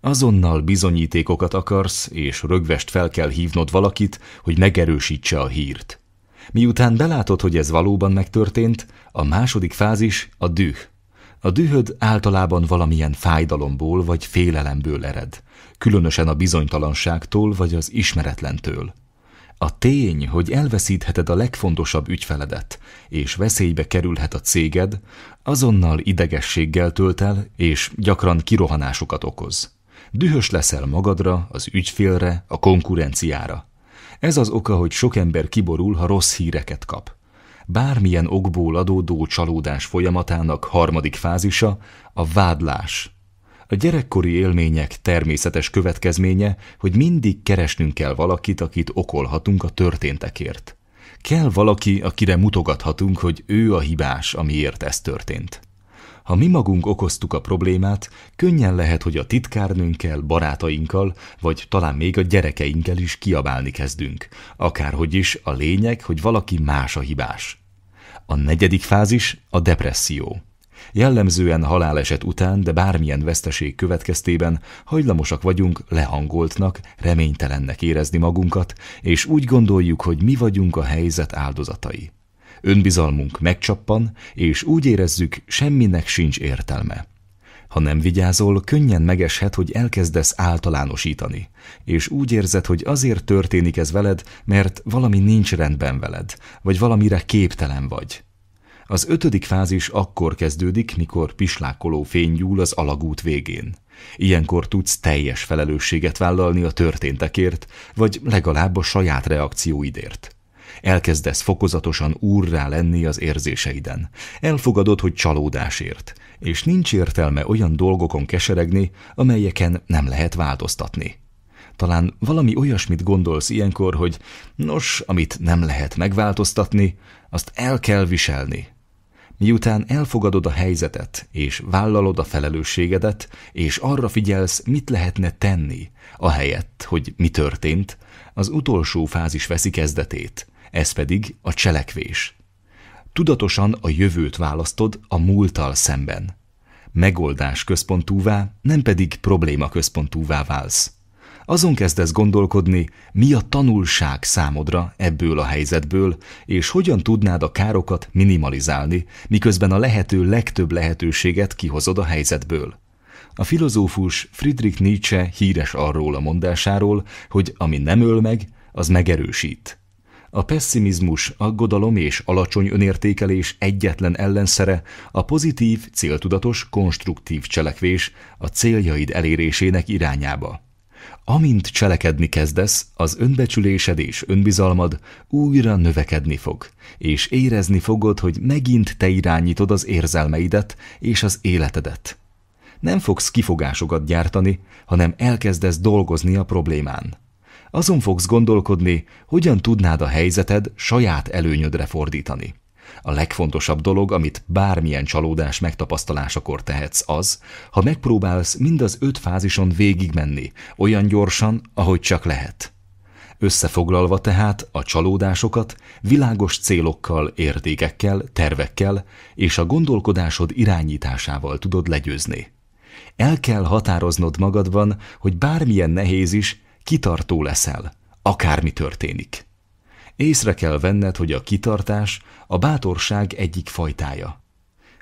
Azonnal bizonyítékokat akarsz, és rögvest fel kell hívnod valakit, hogy megerősítse a hírt. Miután belátod, hogy ez valóban megtörtént, a második fázis a düh. A dühöd általában valamilyen fájdalomból vagy félelemből ered, különösen a bizonytalanságtól vagy az ismeretlentől. A tény, hogy elveszítheted a legfontosabb ügyfeledet, és veszélybe kerülhet a céged, azonnal idegességgel tölt el, és gyakran kirohanásokat okoz. Dühös leszel magadra, az ügyfélre, a konkurenciára. Ez az oka, hogy sok ember kiborul, ha rossz híreket kap. Bármilyen okból adódó csalódás folyamatának harmadik fázisa a vádlás – a gyerekkori élmények természetes következménye, hogy mindig keresnünk kell valakit, akit okolhatunk a történtekért. Kell valaki, akire mutogathatunk, hogy ő a hibás, amiért ez történt. Ha mi magunk okoztuk a problémát, könnyen lehet, hogy a titkárnőnkkel, barátainkkal, vagy talán még a gyerekeinkkel is kiabálni kezdünk. Akárhogy is, a lényeg, hogy valaki más a hibás. A negyedik fázis a depresszió. Jellemzően haláleset után, de bármilyen veszteség következtében hajlamosak vagyunk lehangoltnak, reménytelennek érezni magunkat, és úgy gondoljuk, hogy mi vagyunk a helyzet áldozatai. Önbizalmunk megcsappan, és úgy érezzük, semminek sincs értelme. Ha nem vigyázol, könnyen megeshet, hogy elkezdesz általánosítani, és úgy érzed, hogy azért történik ez veled, mert valami nincs rendben veled, vagy valamire képtelen vagy. Az ötödik fázis akkor kezdődik, mikor pislákoló fény gyúl az alagút végén. Ilyenkor tudsz teljes felelősséget vállalni a történtekért, vagy legalább a saját reakcióidért. Elkezdesz fokozatosan úrrá lenni az érzéseiden. Elfogadod, hogy csalódásért, és nincs értelme olyan dolgokon keseregni, amelyeken nem lehet változtatni. Talán valami olyasmit gondolsz ilyenkor, hogy nos, amit nem lehet megváltoztatni, azt el kell viselni, Miután elfogadod a helyzetet, és vállalod a felelősségedet, és arra figyelsz, mit lehetne tenni, ahelyett, hogy mi történt, az utolsó fázis veszi kezdetét, ez pedig a cselekvés. Tudatosan a jövőt választod a múlttal szemben. Megoldás központúvá, nem pedig probléma központúvá válsz. Azon kezdesz gondolkodni, mi a tanulság számodra ebből a helyzetből, és hogyan tudnád a károkat minimalizálni, miközben a lehető legtöbb lehetőséget kihozod a helyzetből. A filozófus Friedrich Nietzsche híres arról a mondásáról, hogy ami nem öl meg, az megerősít. A pessimizmus, aggodalom és alacsony önértékelés egyetlen ellenszere a pozitív, céltudatos, konstruktív cselekvés a céljaid elérésének irányába. Amint cselekedni kezdesz, az önbecsülésed és önbizalmad újra növekedni fog, és érezni fogod, hogy megint te irányítod az érzelmeidet és az életedet. Nem fogsz kifogásokat gyártani, hanem elkezdesz dolgozni a problémán. Azon fogsz gondolkodni, hogyan tudnád a helyzeted saját előnyödre fordítani. A legfontosabb dolog, amit bármilyen csalódás megtapasztalásakor tehetsz az, ha megpróbálsz mind az öt fázison végigmenni, olyan gyorsan, ahogy csak lehet. Összefoglalva tehát a csalódásokat világos célokkal, értékekkel, tervekkel és a gondolkodásod irányításával tudod legyőzni. El kell határoznod magadban, hogy bármilyen nehéz is, kitartó leszel, akármi történik. Észre kell venned, hogy a kitartás a bátorság egyik fajtája.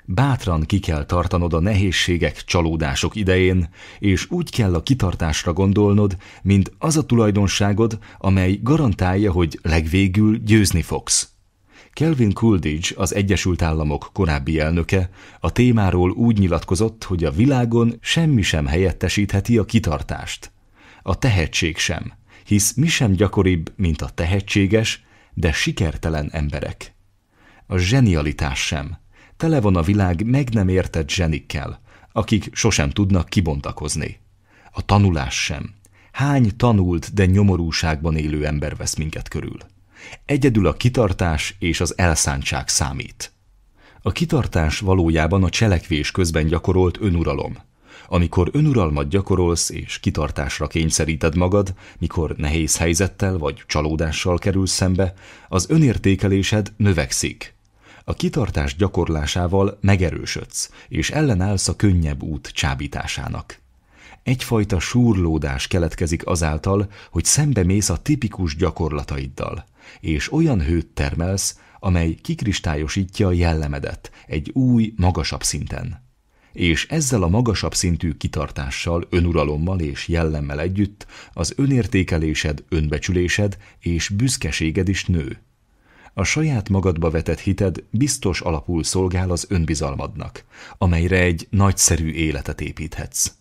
Bátran ki kell tartanod a nehézségek, csalódások idején, és úgy kell a kitartásra gondolnod, mint az a tulajdonságod, amely garantálja, hogy legvégül győzni fogsz. Kelvin Coolidge, az Egyesült Államok korábbi elnöke, a témáról úgy nyilatkozott, hogy a világon semmi sem helyettesítheti a kitartást. A tehetség sem – hisz mi sem gyakoribb, mint a tehetséges, de sikertelen emberek. A zsenialitás sem. Tele van a világ meg nem értett zsenikkel, akik sosem tudnak kibontakozni. A tanulás sem. Hány tanult, de nyomorúságban élő ember vesz minket körül? Egyedül a kitartás és az elszántság számít. A kitartás valójában a cselekvés közben gyakorolt önuralom – amikor önuralmat gyakorolsz és kitartásra kényszeríted magad, mikor nehéz helyzettel vagy csalódással kerülsz szembe, az önértékelésed növekszik. A kitartás gyakorlásával megerősödsz, és ellenállsz a könnyebb út csábításának. Egyfajta súrlódás keletkezik azáltal, hogy szembe mész a tipikus gyakorlataiddal, és olyan hőt termelsz, amely kikristályosítja a jellemedet egy új, magasabb szinten és ezzel a magasabb szintű kitartással, önuralommal és jellemmel együtt az önértékelésed, önbecsülésed és büszkeséged is nő. A saját magadba vetett hited biztos alapul szolgál az önbizalmadnak, amelyre egy nagyszerű életet építhetsz.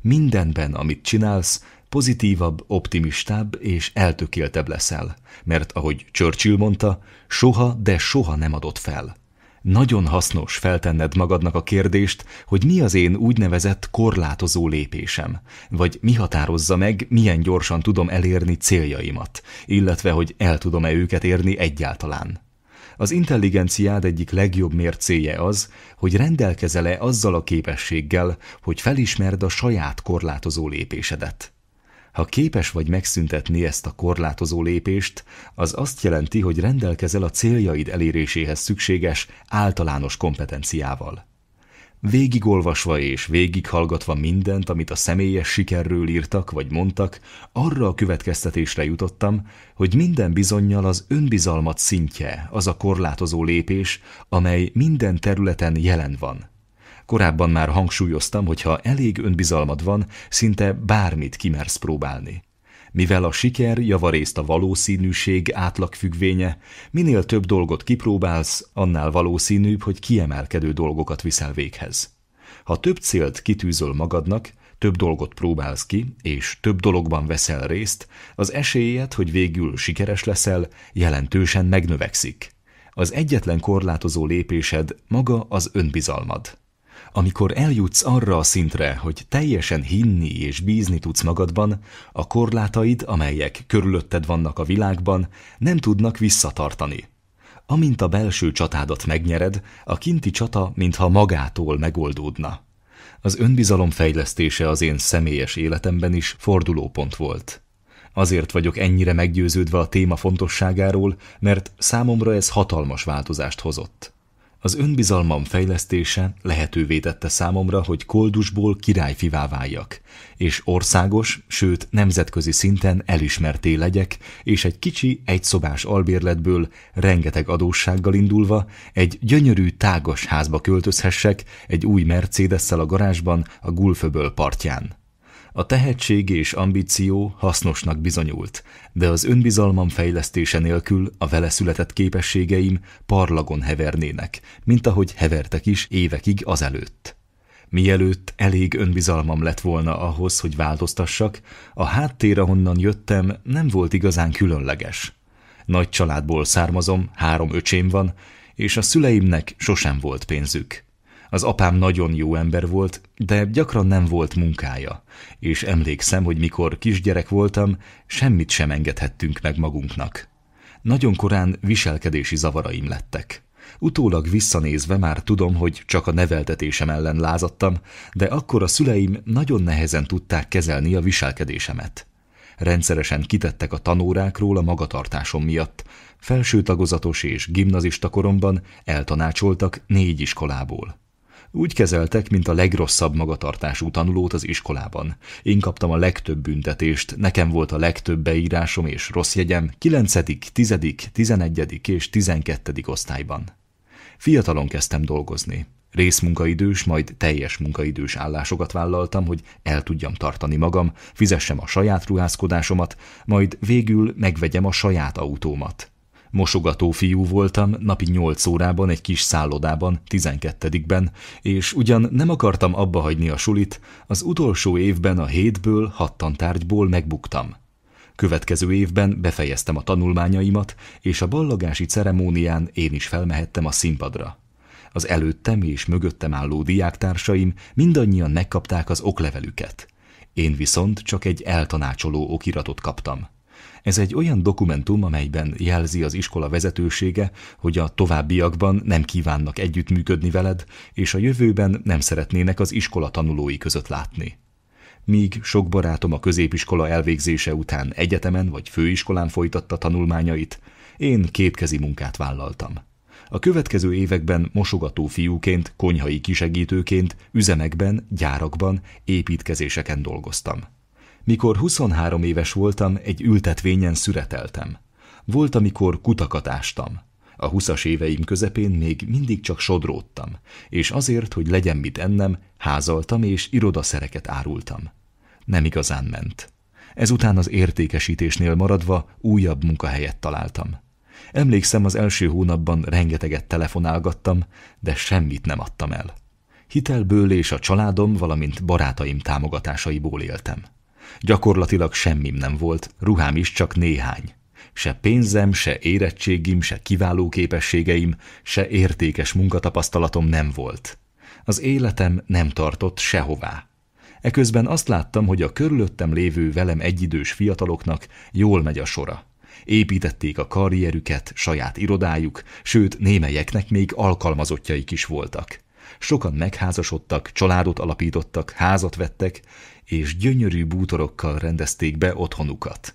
Mindenben, amit csinálsz, pozitívabb, optimistább és eltökéltebb leszel, mert ahogy Churchill mondta, soha, de soha nem adott fel – nagyon hasznos feltenned magadnak a kérdést, hogy mi az én úgynevezett korlátozó lépésem, vagy mi határozza meg, milyen gyorsan tudom elérni céljaimat, illetve hogy el tudom-e őket érni egyáltalán. Az intelligenciád egyik legjobb mércéje az, hogy rendelkezele azzal a képességgel, hogy felismerd a saját korlátozó lépésedet. Ha képes vagy megszüntetni ezt a korlátozó lépést, az azt jelenti, hogy rendelkezel a céljaid eléréséhez szükséges általános kompetenciával. Végigolvasva és végighallgatva mindent, amit a személyes sikerről írtak vagy mondtak, arra a következtetésre jutottam, hogy minden bizonyal az önbizalmat szintje az a korlátozó lépés, amely minden területen jelen van – Korábban már hangsúlyoztam, hogy ha elég önbizalmad van, szinte bármit kimersz próbálni. Mivel a siker javarészt a valószínűség átlagfüggvénye, minél több dolgot kipróbálsz, annál valószínűbb, hogy kiemelkedő dolgokat viszel véghez. Ha több célt kitűzöl magadnak, több dolgot próbálsz ki, és több dologban veszel részt, az esélyed, hogy végül sikeres leszel, jelentősen megnövekszik. Az egyetlen korlátozó lépésed maga az önbizalmad. Amikor eljutsz arra a szintre, hogy teljesen hinni és bízni tudsz magadban, a korlátaid, amelyek körülötted vannak a világban, nem tudnak visszatartani. Amint a belső csatádat megnyered, a kinti csata mintha magától megoldódna. Az önbizalom fejlesztése az én személyes életemben is fordulópont volt. Azért vagyok ennyire meggyőződve a téma fontosságáról, mert számomra ez hatalmas változást hozott. Az önbizalmam fejlesztése lehetővé tette számomra, hogy koldusból királyfivá váljak, és országos, sőt nemzetközi szinten elismerté legyek, és egy kicsi, egyszobás albérletből, rengeteg adóssággal indulva, egy gyönyörű, tágas házba költözhessek, egy új mercedes a garázsban, a Gulföböl partján. A tehetség és ambíció hasznosnak bizonyult, de az önbizalmam fejlesztése nélkül a vele született képességeim parlagon hevernének, mint ahogy hevertek is évekig azelőtt. Mielőtt elég önbizalmam lett volna ahhoz, hogy változtassak, a háttér, ahonnan jöttem, nem volt igazán különleges. Nagy családból származom, három öcsém van, és a szüleimnek sosem volt pénzük. Az apám nagyon jó ember volt, de gyakran nem volt munkája, és emlékszem, hogy mikor kisgyerek voltam, semmit sem engedhettünk meg magunknak. Nagyon korán viselkedési zavaraim lettek. Utólag visszanézve már tudom, hogy csak a neveltetésem ellen lázadtam, de akkor a szüleim nagyon nehezen tudták kezelni a viselkedésemet. Rendszeresen kitettek a tanórákról a magatartásom miatt. Felsőtagozatos és gimnazista koromban eltanácsoltak négy iskolából. Úgy kezeltek, mint a legrosszabb magatartású tanulót az iskolában. Én kaptam a legtöbb büntetést, nekem volt a legtöbb beírásom és rossz jegyem 9., 10., 11. és 12. osztályban. Fiatalon kezdtem dolgozni. Részmunkaidős, majd teljes munkaidős állásokat vállaltam, hogy el tudjam tartani magam, fizessem a saját ruházkodásomat, majd végül megvegyem a saját autómat – Mosogató fiú voltam napi 8 órában egy kis szállodában, 12-ben, és ugyan nem akartam abba hagyni a sulit, az utolsó évben a hétből, hattantárgyból megbuktam. Következő évben befejeztem a tanulmányaimat, és a ballagási ceremónián én is felmehettem a színpadra. Az előttem és mögöttem álló diáktársaim mindannyian megkapták az oklevelüket. Én viszont csak egy eltanácsoló okiratot kaptam. Ez egy olyan dokumentum, amelyben jelzi az iskola vezetősége, hogy a továbbiakban nem kívánnak együttműködni veled, és a jövőben nem szeretnének az iskola tanulói között látni. Míg sok barátom a középiskola elvégzése után egyetemen vagy főiskolán folytatta tanulmányait, én kétkezi munkát vállaltam. A következő években mosogató fiúként, konyhai kisegítőként, üzemekben, gyárakban, építkezéseken dolgoztam. Mikor 23 éves voltam, egy ültetvényen szüreteltem. Volt, amikor kutakat ástam. A 20 éveim közepén még mindig csak sodródtam, és azért, hogy legyen mit ennem, házaltam és irodaszereket árultam. Nem igazán ment. Ezután az értékesítésnél maradva újabb munkahelyet találtam. Emlékszem, az első hónapban rengeteget telefonálgattam, de semmit nem adtam el. Hitelből és a családom, valamint barátaim támogatásaiból éltem. Gyakorlatilag semmim nem volt, ruhám is csak néhány. Se pénzem, se érettségim, se kiváló képességeim, se értékes munkatapasztalatom nem volt. Az életem nem tartott sehová. Eközben azt láttam, hogy a körülöttem lévő velem egyidős fiataloknak jól megy a sora. Építették a karrierüket, saját irodájuk, sőt némelyeknek még alkalmazottjaik is voltak. Sokan megházasodtak, családot alapítottak, házat vettek, és gyönyörű bútorokkal rendezték be otthonukat.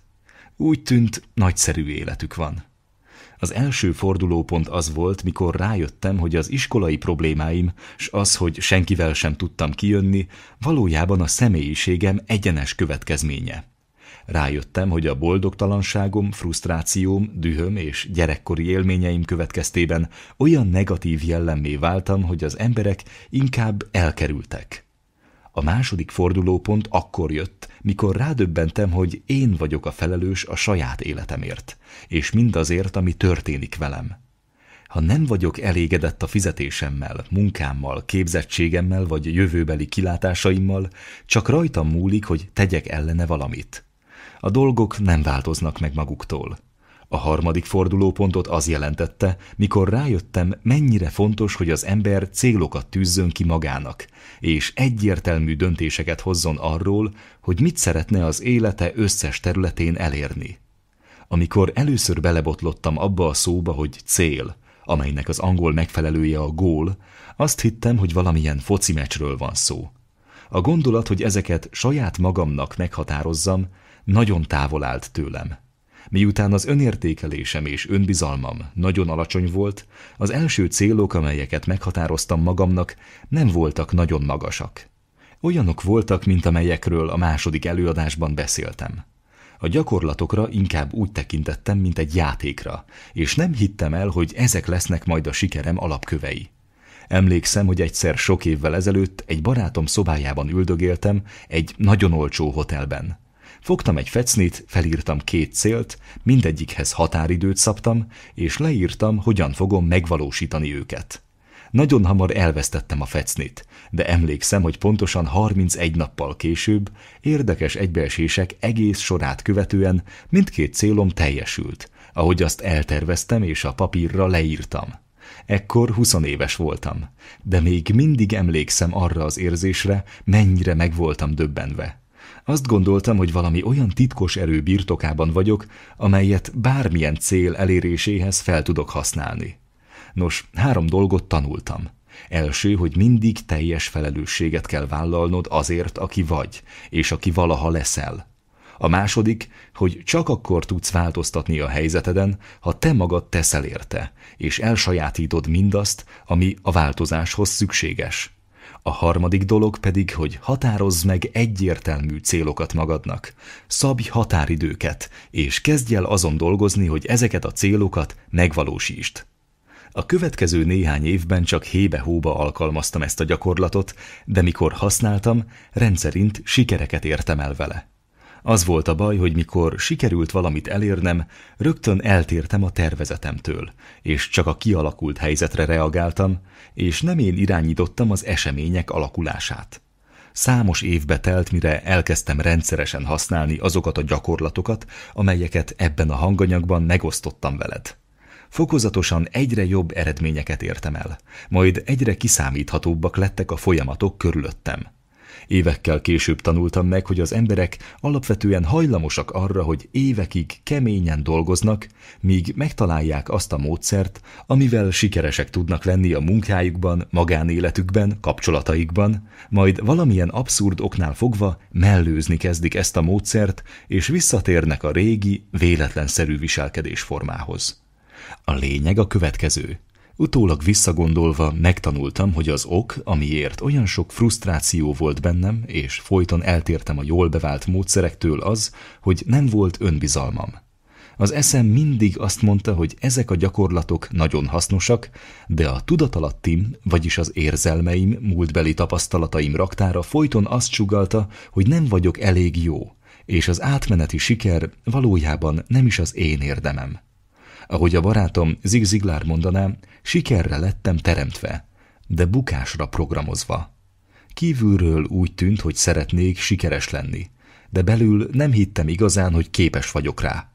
Úgy tűnt, nagyszerű életük van. Az első fordulópont az volt, mikor rájöttem, hogy az iskolai problémáim, s az, hogy senkivel sem tudtam kijönni, valójában a személyiségem egyenes következménye. Rájöttem, hogy a boldogtalanságom, frusztrációm, dühöm és gyerekkori élményeim következtében olyan negatív jellemmé váltam, hogy az emberek inkább elkerültek. A második fordulópont akkor jött, mikor rádöbbentem, hogy én vagyok a felelős a saját életemért, és mindazért, ami történik velem. Ha nem vagyok elégedett a fizetésemmel, munkámmal, képzettségemmel vagy jövőbeli kilátásaimmal, csak rajtam múlik, hogy tegyek ellene valamit. A dolgok nem változnak meg maguktól. A harmadik fordulópontot az jelentette, mikor rájöttem, mennyire fontos, hogy az ember célokat tűzzön ki magának, és egyértelmű döntéseket hozzon arról, hogy mit szeretne az élete összes területén elérni. Amikor először belebotlottam abba a szóba, hogy cél, amelynek az angol megfelelője a gól, azt hittem, hogy valamilyen foci meccsről van szó. A gondolat, hogy ezeket saját magamnak meghatározzam, nagyon távol állt tőlem. Miután az önértékelésem és önbizalmam nagyon alacsony volt, az első célok, amelyeket meghatároztam magamnak, nem voltak nagyon magasak. Olyanok voltak, mint amelyekről a második előadásban beszéltem. A gyakorlatokra inkább úgy tekintettem, mint egy játékra, és nem hittem el, hogy ezek lesznek majd a sikerem alapkövei. Emlékszem, hogy egyszer sok évvel ezelőtt egy barátom szobájában üldögéltem egy nagyon olcsó hotelben. Fogtam egy fecnit, felírtam két célt, mindegyikhez határidőt szabtam, és leírtam, hogyan fogom megvalósítani őket. Nagyon hamar elvesztettem a fecnit, de emlékszem, hogy pontosan 31 nappal később érdekes egybeesések egész sorát követően mindkét célom teljesült, ahogy azt elterveztem és a papírra leírtam. Ekkor 20 éves voltam, de még mindig emlékszem arra az érzésre, mennyire meg voltam döbbenve. Azt gondoltam, hogy valami olyan titkos erő birtokában vagyok, amelyet bármilyen cél eléréséhez fel tudok használni. Nos, három dolgot tanultam. Első, hogy mindig teljes felelősséget kell vállalnod azért, aki vagy, és aki valaha leszel. A második, hogy csak akkor tudsz változtatni a helyzeteden, ha te magad teszel érte, és elsajátítod mindazt, ami a változáshoz szükséges. A harmadik dolog pedig, hogy határozz meg egyértelmű célokat magadnak, szabj határidőket, és kezdj el azon dolgozni, hogy ezeket a célokat megvalósítsd. A következő néhány évben csak hébe-hóba alkalmaztam ezt a gyakorlatot, de mikor használtam, rendszerint sikereket értem el vele. Az volt a baj, hogy mikor sikerült valamit elérnem, rögtön eltértem a tervezetemtől, és csak a kialakult helyzetre reagáltam, és nem én irányítottam az események alakulását. Számos évbe telt, mire elkezdtem rendszeresen használni azokat a gyakorlatokat, amelyeket ebben a hanganyagban megosztottam veled. Fokozatosan egyre jobb eredményeket értem el, majd egyre kiszámíthatóbbak lettek a folyamatok körülöttem – Évekkel később tanultam meg, hogy az emberek alapvetően hajlamosak arra, hogy évekig keményen dolgoznak, míg megtalálják azt a módszert, amivel sikeresek tudnak lenni a munkájukban, magánéletükben, kapcsolataikban, majd valamilyen abszurd oknál fogva mellőzni kezdik ezt a módszert, és visszatérnek a régi, véletlenszerű viselkedésformához. A lényeg a következő – Utólag visszagondolva megtanultam, hogy az ok, amiért olyan sok frusztráció volt bennem, és folyton eltértem a jól bevált módszerektől az, hogy nem volt önbizalmam. Az eszem mindig azt mondta, hogy ezek a gyakorlatok nagyon hasznosak, de a tudatalattim, vagyis az érzelmeim, múltbeli tapasztalataim raktára folyton azt sugalta, hogy nem vagyok elég jó, és az átmeneti siker valójában nem is az én érdemem. Ahogy a barátom Zig Ziglar mondaná, sikerre lettem teremtve, de bukásra programozva. Kívülről úgy tűnt, hogy szeretnék sikeres lenni, de belül nem hittem igazán, hogy képes vagyok rá.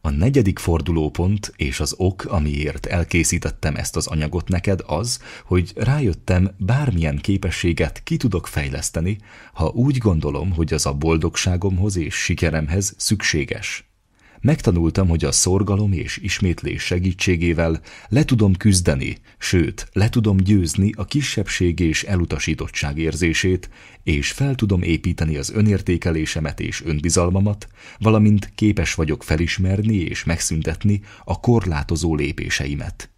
A negyedik fordulópont és az ok, amiért elkészítettem ezt az anyagot neked, az, hogy rájöttem, bármilyen képességet ki tudok fejleszteni, ha úgy gondolom, hogy az a boldogságomhoz és sikeremhez szükséges. Megtanultam, hogy a szorgalom és ismétlés segítségével le tudom küzdeni, sőt, le tudom győzni a kisebbség és elutasítottság érzését, és fel tudom építeni az önértékelésemet és önbizalmamat, valamint képes vagyok felismerni és megszüntetni a korlátozó lépéseimet.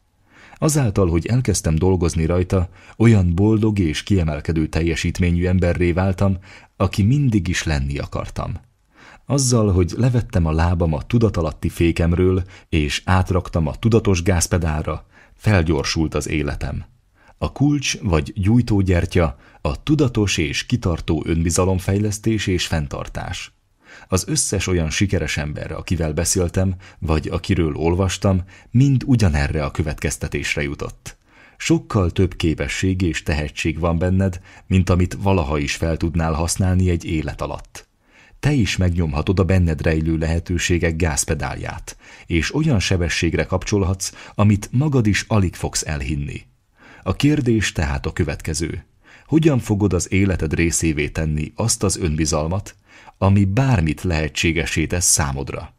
Azáltal, hogy elkezdtem dolgozni rajta, olyan boldog és kiemelkedő teljesítményű emberré váltam, aki mindig is lenni akartam. Azzal, hogy levettem a lábam a tudatalatti fékemről, és átraktam a tudatos gázpedálra, felgyorsult az életem. A kulcs vagy gyújtógyertya a tudatos és kitartó önbizalomfejlesztés és fenntartás. Az összes olyan sikeres ember, akivel beszéltem, vagy akiről olvastam, mind ugyanerre a következtetésre jutott. Sokkal több képesség és tehetség van benned, mint amit valaha is fel tudnál használni egy élet alatt te is megnyomhatod a benned rejlő lehetőségek gázpedálját, és olyan sebességre kapcsolhatsz, amit magad is alig fogsz elhinni. A kérdés tehát a következő. Hogyan fogod az életed részévé tenni azt az önbizalmat, ami bármit lehetségesé tesz számodra?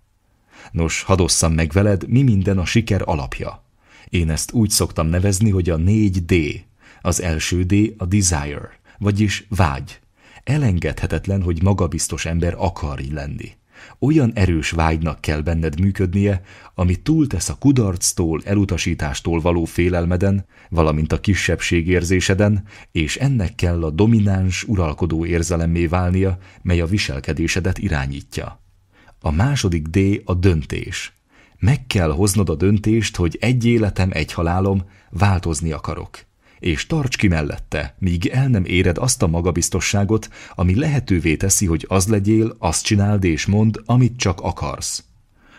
Nos, hadosszam meg veled, mi minden a siker alapja. Én ezt úgy szoktam nevezni, hogy a 4D. Az első D a desire, vagyis vágy. Elengedhetetlen, hogy magabiztos ember akar lenni. Olyan erős vágynak kell benned működnie, ami túltesz a kudarctól, elutasítástól való félelmeden, valamint a kisebbségérzéseden, és ennek kell a domináns, uralkodó érzelemmé válnia, mely a viselkedésedet irányítja. A második D a döntés. Meg kell hoznod a döntést, hogy egy életem, egy halálom, változni akarok és tarts ki mellette, míg el nem éred azt a magabiztosságot, ami lehetővé teszi, hogy az legyél, azt csináld és mondd, amit csak akarsz.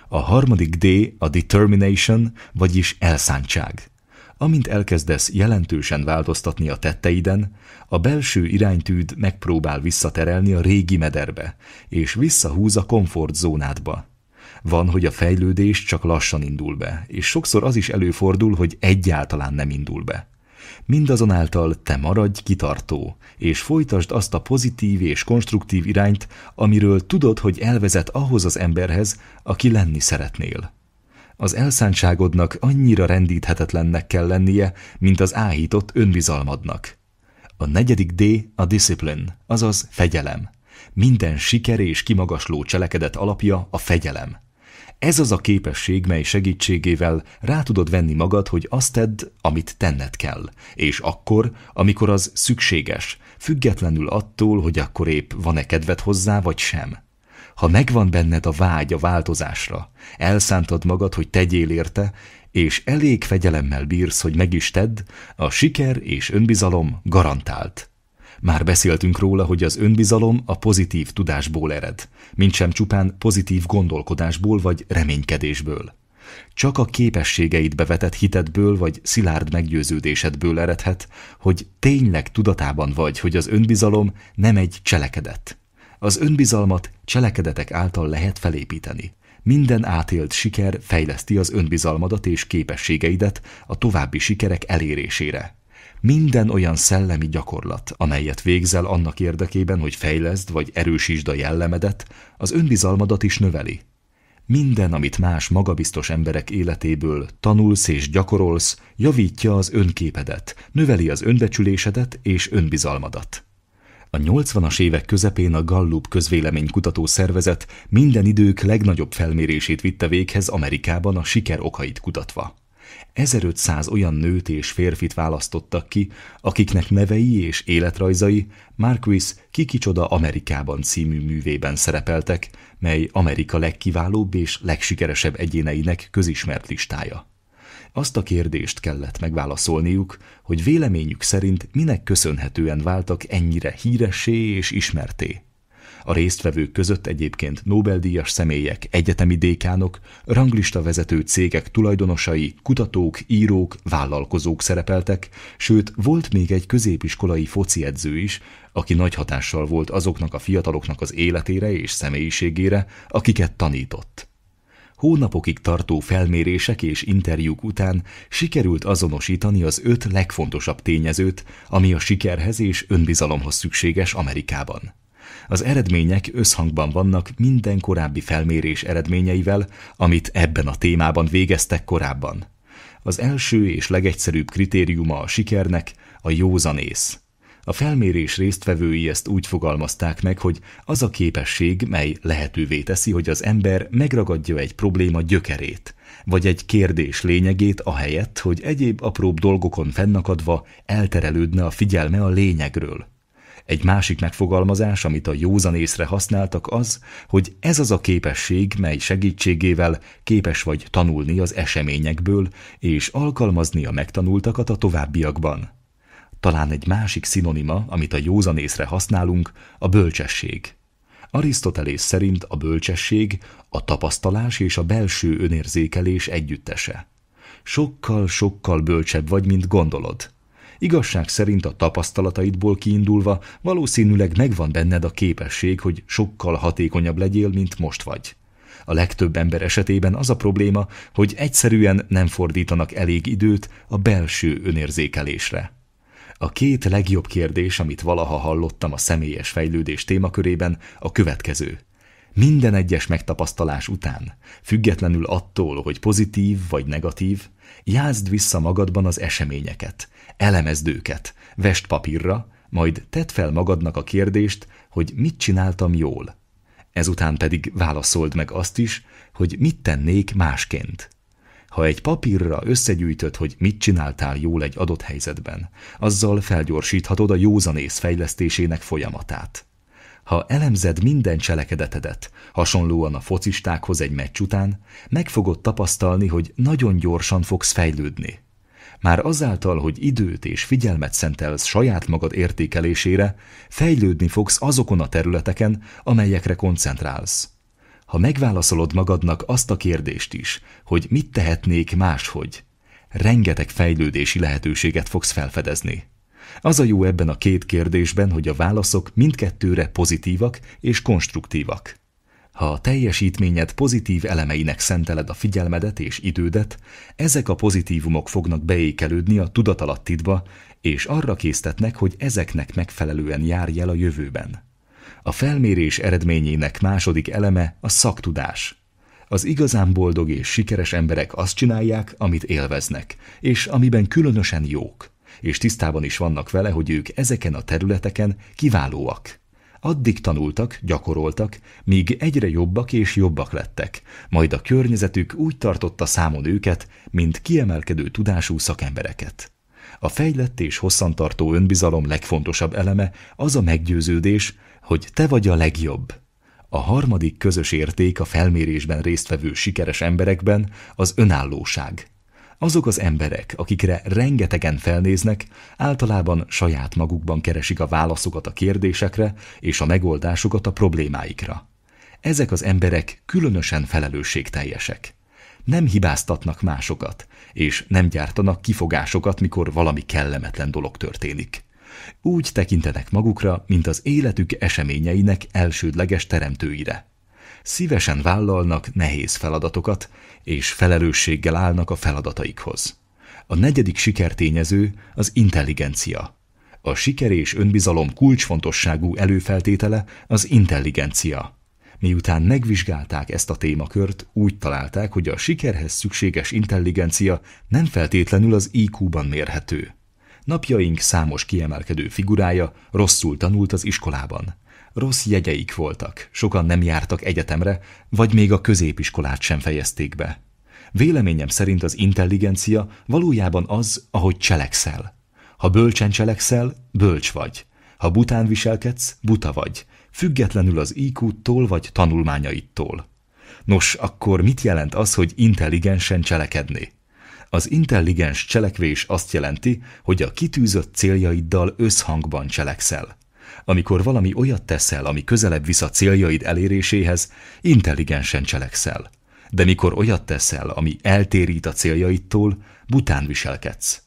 A harmadik D a determination, vagyis elszántság. Amint elkezdesz jelentősen változtatni a tetteiden, a belső iránytűd megpróbál visszaterelni a régi mederbe, és visszahúz a komfortzónádba. Van, hogy a fejlődés csak lassan indul be, és sokszor az is előfordul, hogy egyáltalán nem indul be. Mindazonáltal te maradj kitartó, és folytasd azt a pozitív és konstruktív irányt, amiről tudod, hogy elvezet ahhoz az emberhez, aki lenni szeretnél. Az elszántságodnak annyira rendíthetetlennek kell lennie, mint az áhított önbizalmadnak. A negyedik D a discipline, azaz fegyelem. Minden siker és kimagasló cselekedet alapja a fegyelem. Ez az a képesség, mely segítségével rá tudod venni magad, hogy azt tedd, amit tenned kell, és akkor, amikor az szükséges, függetlenül attól, hogy akkor épp van-e kedved hozzá, vagy sem. Ha megvan benned a vágy a változásra, elszántad magad, hogy tegyél érte, és elég fegyelemmel bírsz, hogy meg is tedd, a siker és önbizalom garantált. Már beszéltünk róla, hogy az önbizalom a pozitív tudásból ered, mintsem csupán pozitív gondolkodásból vagy reménykedésből. Csak a képességeidbe vetett hitedből vagy szilárd meggyőződésedből eredhet, hogy tényleg tudatában vagy, hogy az önbizalom nem egy cselekedet. Az önbizalmat cselekedetek által lehet felépíteni. Minden átélt siker fejleszti az önbizalmadat és képességeidet a további sikerek elérésére minden olyan szellemi gyakorlat, amelyet végzel annak érdekében, hogy fejleszd vagy erősítsd a jellemedet, az önbizalmadat is növeli. Minden, amit más magabiztos emberek életéből tanulsz és gyakorolsz, javítja az önképedet, növeli az önbecsülésedet és önbizalmadat. A 80-as évek közepén a Gallup közvéleménykutató szervezet minden idők legnagyobb felmérését vitte véghez Amerikában a siker okait kutatva. 1500 olyan nőt és férfit választottak ki, akiknek nevei és életrajzai Marquis Kikicsoda Amerikában című művében szerepeltek, mely Amerika legkiválóbb és legsikeresebb egyéneinek közismert listája. Azt a kérdést kellett megválaszolniuk, hogy véleményük szerint minek köszönhetően váltak ennyire híressé és ismerté. A résztvevők között egyébként Nobel-díjas személyek, egyetemi dékánok, ranglista vezető cégek tulajdonosai, kutatók, írók, vállalkozók szerepeltek, sőt volt még egy középiskolai fociedző is, aki nagy hatással volt azoknak a fiataloknak az életére és személyiségére, akiket tanított. Hónapokig tartó felmérések és interjúk után sikerült azonosítani az öt legfontosabb tényezőt, ami a sikerhez és önbizalomhoz szükséges Amerikában. Az eredmények összhangban vannak minden korábbi felmérés eredményeivel, amit ebben a témában végeztek korábban. Az első és legegyszerűbb kritériuma a sikernek a józanész. A felmérés résztvevői ezt úgy fogalmazták meg, hogy az a képesség, mely lehetővé teszi, hogy az ember megragadja egy probléma gyökerét, vagy egy kérdés lényegét ahelyett, hogy egyéb apróbb dolgokon fennakadva elterelődne a figyelme a lényegről. Egy másik megfogalmazás, amit a józan észre használtak az, hogy ez az a képesség, mely segítségével képes vagy tanulni az eseményekből, és alkalmazni a megtanultakat a továbbiakban. Talán egy másik szinonima, amit a józan észre használunk, a bölcsesség. Arisztotelész szerint a bölcsesség a tapasztalás és a belső önérzékelés együttese. Sokkal-sokkal bölcsebb vagy, mint gondolod – Igazság szerint a tapasztalataidból kiindulva valószínűleg megvan benned a képesség, hogy sokkal hatékonyabb legyél, mint most vagy. A legtöbb ember esetében az a probléma, hogy egyszerűen nem fordítanak elég időt a belső önérzékelésre. A két legjobb kérdés, amit valaha hallottam a személyes fejlődés témakörében, a következő. Minden egyes megtapasztalás után, függetlenül attól, hogy pozitív vagy negatív, jázd vissza magadban az eseményeket, elemezd őket, vest papírra, majd tedd fel magadnak a kérdést, hogy mit csináltam jól. Ezután pedig válaszold meg azt is, hogy mit tennék másként. Ha egy papírra összegyűjtöd, hogy mit csináltál jól egy adott helyzetben, azzal felgyorsíthatod a józanész fejlesztésének folyamatát. Ha elemzed minden cselekedetedet, hasonlóan a focistákhoz egy meccs után, meg fogod tapasztalni, hogy nagyon gyorsan fogsz fejlődni. Már azáltal, hogy időt és figyelmet szentelsz saját magad értékelésére, fejlődni fogsz azokon a területeken, amelyekre koncentrálsz. Ha megválaszolod magadnak azt a kérdést is, hogy mit tehetnék máshogy, rengeteg fejlődési lehetőséget fogsz felfedezni. Az a jó ebben a két kérdésben, hogy a válaszok mindkettőre pozitívak és konstruktívak. Ha a teljesítményed pozitív elemeinek szenteled a figyelmedet és idődet, ezek a pozitívumok fognak beékelődni a tudatalattidba, és arra késztetnek, hogy ezeknek megfelelően járj el a jövőben. A felmérés eredményének második eleme a szaktudás. Az igazán boldog és sikeres emberek azt csinálják, amit élveznek, és amiben különösen jók és tisztában is vannak vele, hogy ők ezeken a területeken kiválóak. Addig tanultak, gyakoroltak, míg egyre jobbak és jobbak lettek, majd a környezetük úgy tartotta számon őket, mint kiemelkedő tudású szakembereket. A fejlett és hosszantartó önbizalom legfontosabb eleme az a meggyőződés, hogy te vagy a legjobb. A harmadik közös érték a felmérésben résztvevő sikeres emberekben az önállóság – azok az emberek, akikre rengetegen felnéznek, általában saját magukban keresik a válaszokat a kérdésekre és a megoldásokat a problémáikra. Ezek az emberek különösen felelősségteljesek. Nem hibáztatnak másokat, és nem gyártanak kifogásokat, mikor valami kellemetlen dolog történik. Úgy tekintenek magukra, mint az életük eseményeinek elsődleges teremtőire szívesen vállalnak nehéz feladatokat, és felelősséggel állnak a feladataikhoz. A negyedik sikertényező az intelligencia. A siker és önbizalom kulcsfontosságú előfeltétele az intelligencia. Miután megvizsgálták ezt a témakört, úgy találták, hogy a sikerhez szükséges intelligencia nem feltétlenül az IQ-ban mérhető. Napjaink számos kiemelkedő figurája rosszul tanult az iskolában. Rossz jegyeik voltak, sokan nem jártak egyetemre, vagy még a középiskolát sem fejezték be. Véleményem szerint az intelligencia valójában az, ahogy cselekszel. Ha bölcsen cselekszel, bölcs vagy. Ha bután viselkedsz, buta vagy, függetlenül az IQ-tól vagy tanulmányaittól. Nos, akkor mit jelent az, hogy intelligensen cselekedni? Az intelligens cselekvés azt jelenti, hogy a kitűzött céljaiddal összhangban cselekszel amikor valami olyat teszel, ami közelebb visz a céljaid eléréséhez, intelligensen cselekszel. De mikor olyat teszel, ami eltérít a céljaidtól, bután viselkedsz.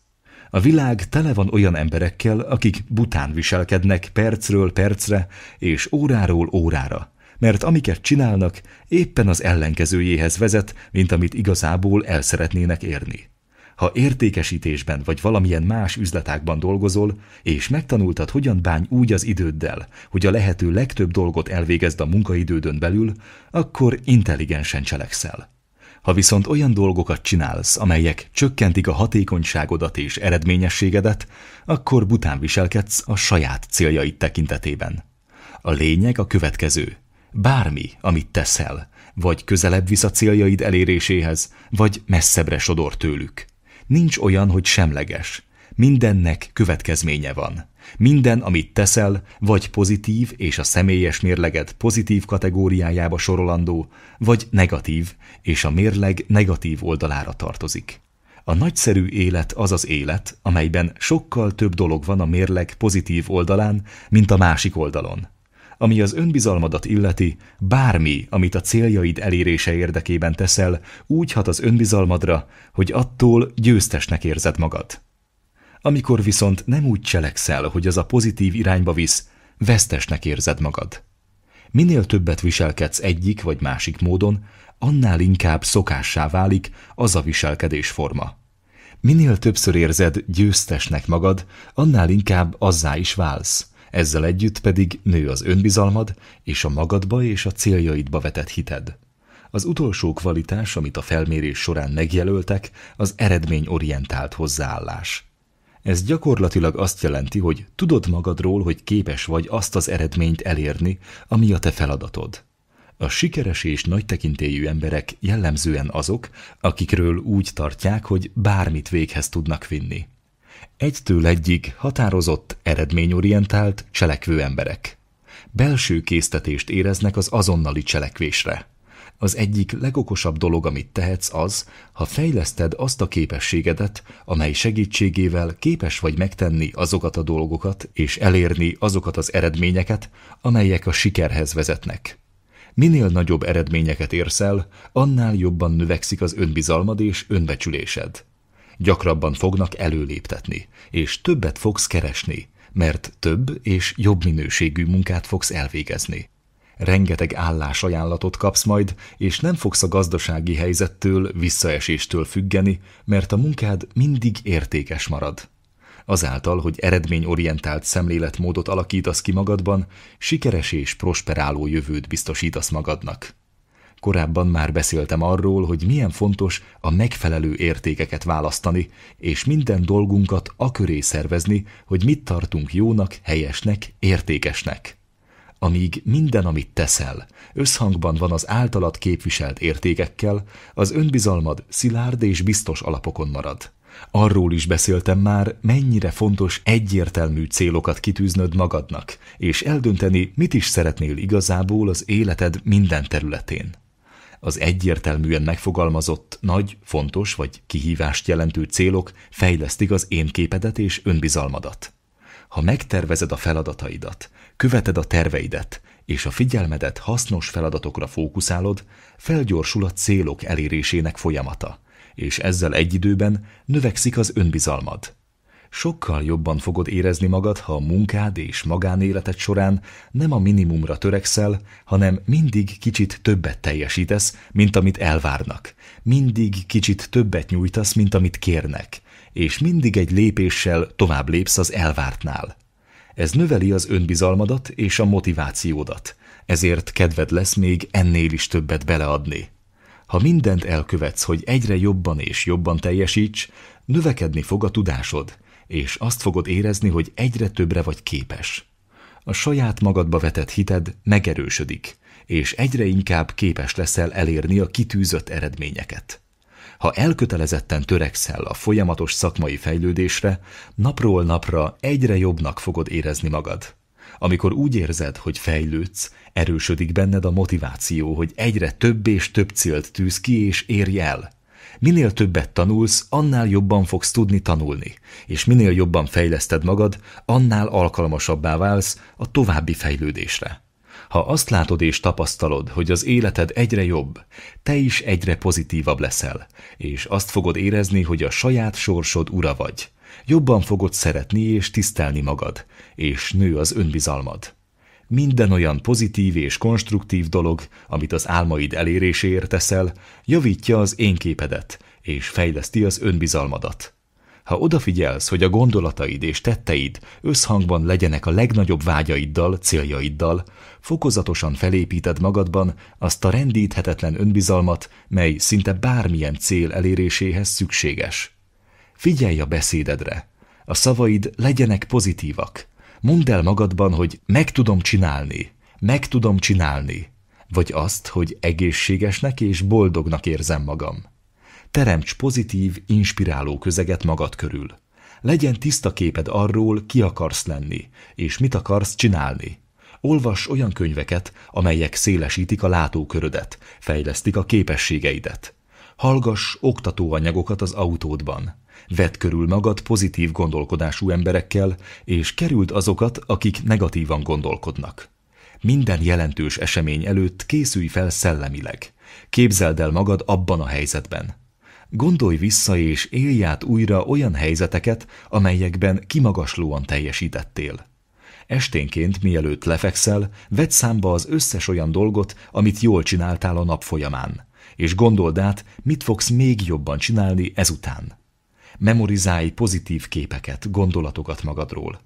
A világ tele van olyan emberekkel, akik bután viselkednek percről percre és óráról órára, mert amiket csinálnak, éppen az ellenkezőjéhez vezet, mint amit igazából el szeretnének érni. Ha értékesítésben vagy valamilyen más üzletákban dolgozol, és megtanultad, hogyan bánj úgy az időddel, hogy a lehető legtöbb dolgot elvégezd a munkaidődön belül, akkor intelligensen cselekszel. Ha viszont olyan dolgokat csinálsz, amelyek csökkentik a hatékonyságodat és eredményességedet, akkor bután viselkedsz a saját céljaid tekintetében. A lényeg a következő. Bármi, amit teszel, vagy közelebb visz a céljaid eléréséhez, vagy messzebbre sodor tőlük. Nincs olyan, hogy semleges. Mindennek következménye van. Minden, amit teszel, vagy pozitív és a személyes mérleget pozitív kategóriájába sorolandó, vagy negatív és a mérleg negatív oldalára tartozik. A nagyszerű élet az az élet, amelyben sokkal több dolog van a mérleg pozitív oldalán, mint a másik oldalon. Ami az önbizalmadat illeti, bármi, amit a céljaid elérése érdekében teszel, úgy hat az önbizalmadra, hogy attól győztesnek érzed magad. Amikor viszont nem úgy cselekszel, hogy az a pozitív irányba visz, vesztesnek érzed magad. Minél többet viselkedsz egyik vagy másik módon, annál inkább szokássá válik az a viselkedésforma. Minél többször érzed győztesnek magad, annál inkább azzá is válsz – ezzel együtt pedig nő az önbizalmad és a magadba és a céljaidba vetett hited. Az utolsó kvalitás, amit a felmérés során megjelöltek, az eredményorientált hozzáállás. Ez gyakorlatilag azt jelenti, hogy tudod magadról, hogy képes vagy azt az eredményt elérni, ami a te feladatod. A sikeres és nagy tekintélyű emberek jellemzően azok, akikről úgy tartják, hogy bármit véghez tudnak vinni egytől egyig határozott, eredményorientált, cselekvő emberek. Belső késztetést éreznek az azonnali cselekvésre. Az egyik legokosabb dolog, amit tehetsz az, ha fejleszted azt a képességedet, amely segítségével képes vagy megtenni azokat a dolgokat és elérni azokat az eredményeket, amelyek a sikerhez vezetnek. Minél nagyobb eredményeket érsz el, annál jobban növekszik az önbizalmad és önbecsülésed. Gyakrabban fognak előléptetni, és többet fogsz keresni, mert több és jobb minőségű munkát fogsz elvégezni. Rengeteg állásajánlatot kapsz majd, és nem fogsz a gazdasági helyzettől, visszaeséstől függeni, mert a munkád mindig értékes marad. Azáltal, hogy eredményorientált szemléletmódot alakítasz ki magadban, sikeres és prosperáló jövőt biztosítasz magadnak korábban már beszéltem arról, hogy milyen fontos a megfelelő értékeket választani, és minden dolgunkat a köré szervezni, hogy mit tartunk jónak, helyesnek, értékesnek. Amíg minden, amit teszel, összhangban van az általad képviselt értékekkel, az önbizalmad szilárd és biztos alapokon marad. Arról is beszéltem már, mennyire fontos egyértelmű célokat kitűznöd magadnak, és eldönteni, mit is szeretnél igazából az életed minden területén az egyértelműen megfogalmazott nagy, fontos vagy kihívást jelentő célok fejlesztik az én képedet és önbizalmadat. Ha megtervezed a feladataidat, követed a terveidet, és a figyelmedet hasznos feladatokra fókuszálod, felgyorsul a célok elérésének folyamata, és ezzel egy időben növekszik az önbizalmad. Sokkal jobban fogod érezni magad, ha a munkád és magánéleted során nem a minimumra törekszel, hanem mindig kicsit többet teljesítesz, mint amit elvárnak. Mindig kicsit többet nyújtasz, mint amit kérnek. És mindig egy lépéssel tovább lépsz az elvártnál. Ez növeli az önbizalmadat és a motivációdat, ezért kedved lesz még ennél is többet beleadni. Ha mindent elkövetsz, hogy egyre jobban és jobban teljesíts, növekedni fog a tudásod, és azt fogod érezni, hogy egyre többre vagy képes. A saját magadba vetett hited megerősödik, és egyre inkább képes leszel elérni a kitűzött eredményeket. Ha elkötelezetten törekszel a folyamatos szakmai fejlődésre, napról napra egyre jobbnak fogod érezni magad. Amikor úgy érzed, hogy fejlődsz, erősödik benned a motiváció, hogy egyre több és több célt tűz ki és érj el, Minél többet tanulsz, annál jobban fogsz tudni tanulni, és minél jobban fejleszted magad, annál alkalmasabbá válsz a további fejlődésre. Ha azt látod és tapasztalod, hogy az életed egyre jobb, te is egyre pozitívabb leszel, és azt fogod érezni, hogy a saját sorsod ura vagy. Jobban fogod szeretni és tisztelni magad, és nő az önbizalmad minden olyan pozitív és konstruktív dolog, amit az álmaid eléréséért teszel, javítja az én képedet, és fejleszti az önbizalmadat. Ha odafigyelsz, hogy a gondolataid és tetteid összhangban legyenek a legnagyobb vágyaiddal, céljaiddal, fokozatosan felépíted magadban azt a rendíthetetlen önbizalmat, mely szinte bármilyen cél eléréséhez szükséges. Figyelj a beszédedre! A szavaid legyenek pozitívak – Mondd el magadban, hogy meg tudom csinálni, meg tudom csinálni, vagy azt, hogy egészségesnek és boldognak érzem magam. Teremts pozitív, inspiráló közeget magad körül. Legyen tiszta képed arról, ki akarsz lenni, és mit akarsz csinálni. Olvas olyan könyveket, amelyek szélesítik a látókörödet, fejlesztik a képességeidet. Hallgass oktatóanyagokat az autódban. Vedd körül magad pozitív gondolkodású emberekkel, és kerüld azokat, akik negatívan gondolkodnak. Minden jelentős esemény előtt készülj fel szellemileg. Képzeld el magad abban a helyzetben. Gondolj vissza és élj át újra olyan helyzeteket, amelyekben kimagaslóan teljesítettél. Esténként, mielőtt lefekszel, vedd számba az összes olyan dolgot, amit jól csináltál a nap folyamán, és gondold át, mit fogsz még jobban csinálni ezután memorizálj pozitív képeket, gondolatokat magadról.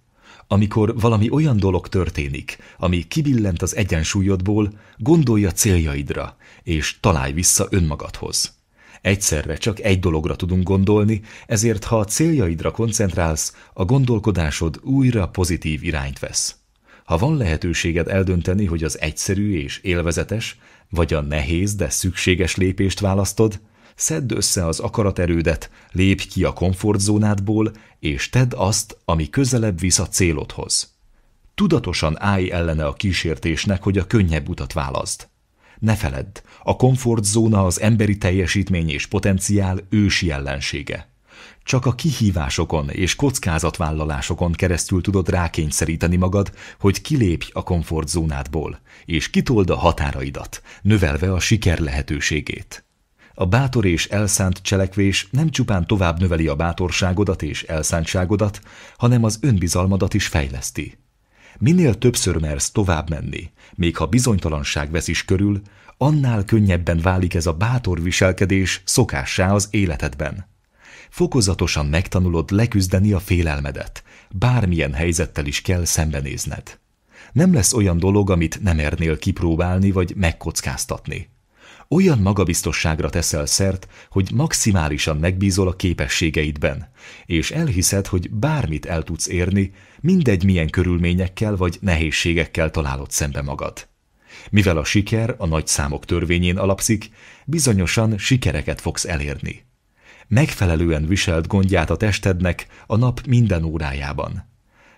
Amikor valami olyan dolog történik, ami kibillent az egyensúlyodból, gondolj a céljaidra, és találj vissza önmagadhoz. Egyszerre csak egy dologra tudunk gondolni, ezért ha a céljaidra koncentrálsz, a gondolkodásod újra pozitív irányt vesz. Ha van lehetőséged eldönteni, hogy az egyszerű és élvezetes, vagy a nehéz, de szükséges lépést választod, szedd össze az akaraterődet, lépj ki a komfortzónádból, és tedd azt, ami közelebb visz a célodhoz. Tudatosan állj ellene a kísértésnek, hogy a könnyebb utat választ. Ne feledd, a komfortzóna az emberi teljesítmény és potenciál ősi ellensége. Csak a kihívásokon és kockázatvállalásokon keresztül tudod rákényszeríteni magad, hogy kilépj a komfortzónádból, és kitold a határaidat, növelve a siker lehetőségét. A bátor és elszánt cselekvés nem csupán tovább növeli a bátorságodat és elszántságodat, hanem az önbizalmadat is fejleszti. Minél többször mersz tovább menni, még ha bizonytalanság vesz is körül, annál könnyebben válik ez a bátor viselkedés szokássá az életedben. Fokozatosan megtanulod leküzdeni a félelmedet, bármilyen helyzettel is kell szembenézned. Nem lesz olyan dolog, amit nem ernél kipróbálni vagy megkockáztatni. Olyan magabiztosságra teszel szert, hogy maximálisan megbízol a képességeidben, és elhiszed, hogy bármit el tudsz érni, mindegy milyen körülményekkel vagy nehézségekkel találod szembe magad. Mivel a siker a nagy számok törvényén alapszik, bizonyosan sikereket fogsz elérni. Megfelelően viselt gondját a testednek a nap minden órájában.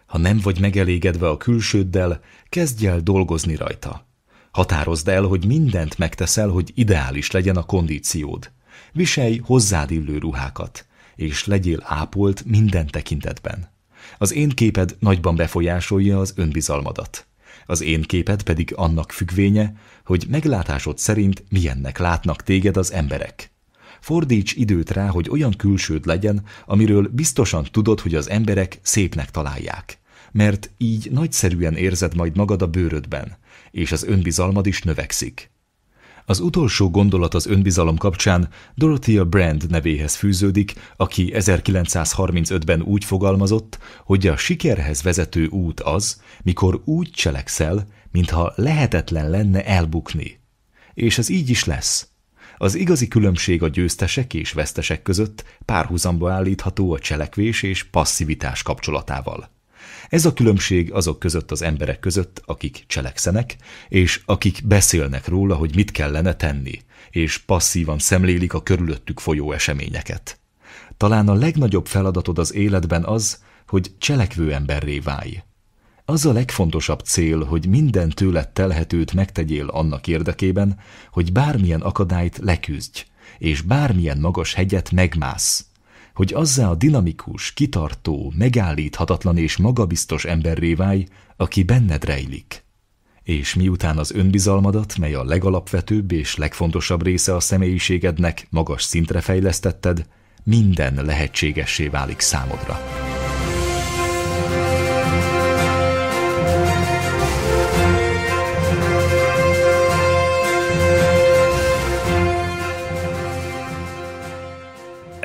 Ha nem vagy megelégedve a külsőddel, kezdj el dolgozni rajta Határozd el, hogy mindent megteszel, hogy ideális legyen a kondíciód. Viselj hozzád illő ruhákat, és legyél ápolt minden tekintetben. Az én képed nagyban befolyásolja az önbizalmadat. Az én képed pedig annak függvénye, hogy meglátásod szerint milyennek látnak téged az emberek. Fordíts időt rá, hogy olyan külsőd legyen, amiről biztosan tudod, hogy az emberek szépnek találják mert így nagyszerűen érzed majd magad a bőrödben, és az önbizalmad is növekszik. Az utolsó gondolat az önbizalom kapcsán Dorothea Brand nevéhez fűződik, aki 1935-ben úgy fogalmazott, hogy a sikerhez vezető út az, mikor úgy cselekszel, mintha lehetetlen lenne elbukni. És ez így is lesz. Az igazi különbség a győztesek és vesztesek között párhuzamba állítható a cselekvés és passzivitás kapcsolatával. Ez a különbség azok között az emberek között, akik cselekszenek, és akik beszélnek róla, hogy mit kellene tenni, és passzívan szemlélik a körülöttük folyó eseményeket. Talán a legnagyobb feladatod az életben az, hogy cselekvő emberré válj. Az a legfontosabb cél, hogy minden tőled telhetőt megtegyél annak érdekében, hogy bármilyen akadályt leküzdj, és bármilyen magas hegyet megmász, hogy azzá a dinamikus, kitartó, megállíthatatlan és magabiztos emberré válj, aki benned rejlik. És miután az önbizalmadat, mely a legalapvetőbb és legfontosabb része a személyiségednek, magas szintre fejlesztetted, minden lehetségessé válik számodra.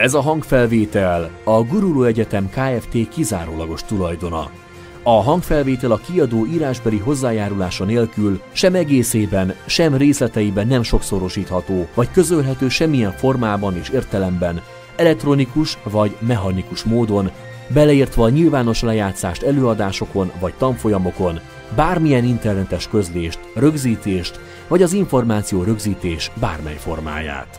Ez a hangfelvétel a Guruló Egyetem Kft. kizárólagos tulajdona. A hangfelvétel a kiadó írásbeli hozzájárulása nélkül sem egészében, sem részleteiben nem sokszorosítható, vagy közölhető semmilyen formában és értelemben, elektronikus vagy mechanikus módon, beleértve a nyilvános lejátszást előadásokon vagy tanfolyamokon, bármilyen internetes közlést, rögzítést, vagy az információ rögzítés bármely formáját.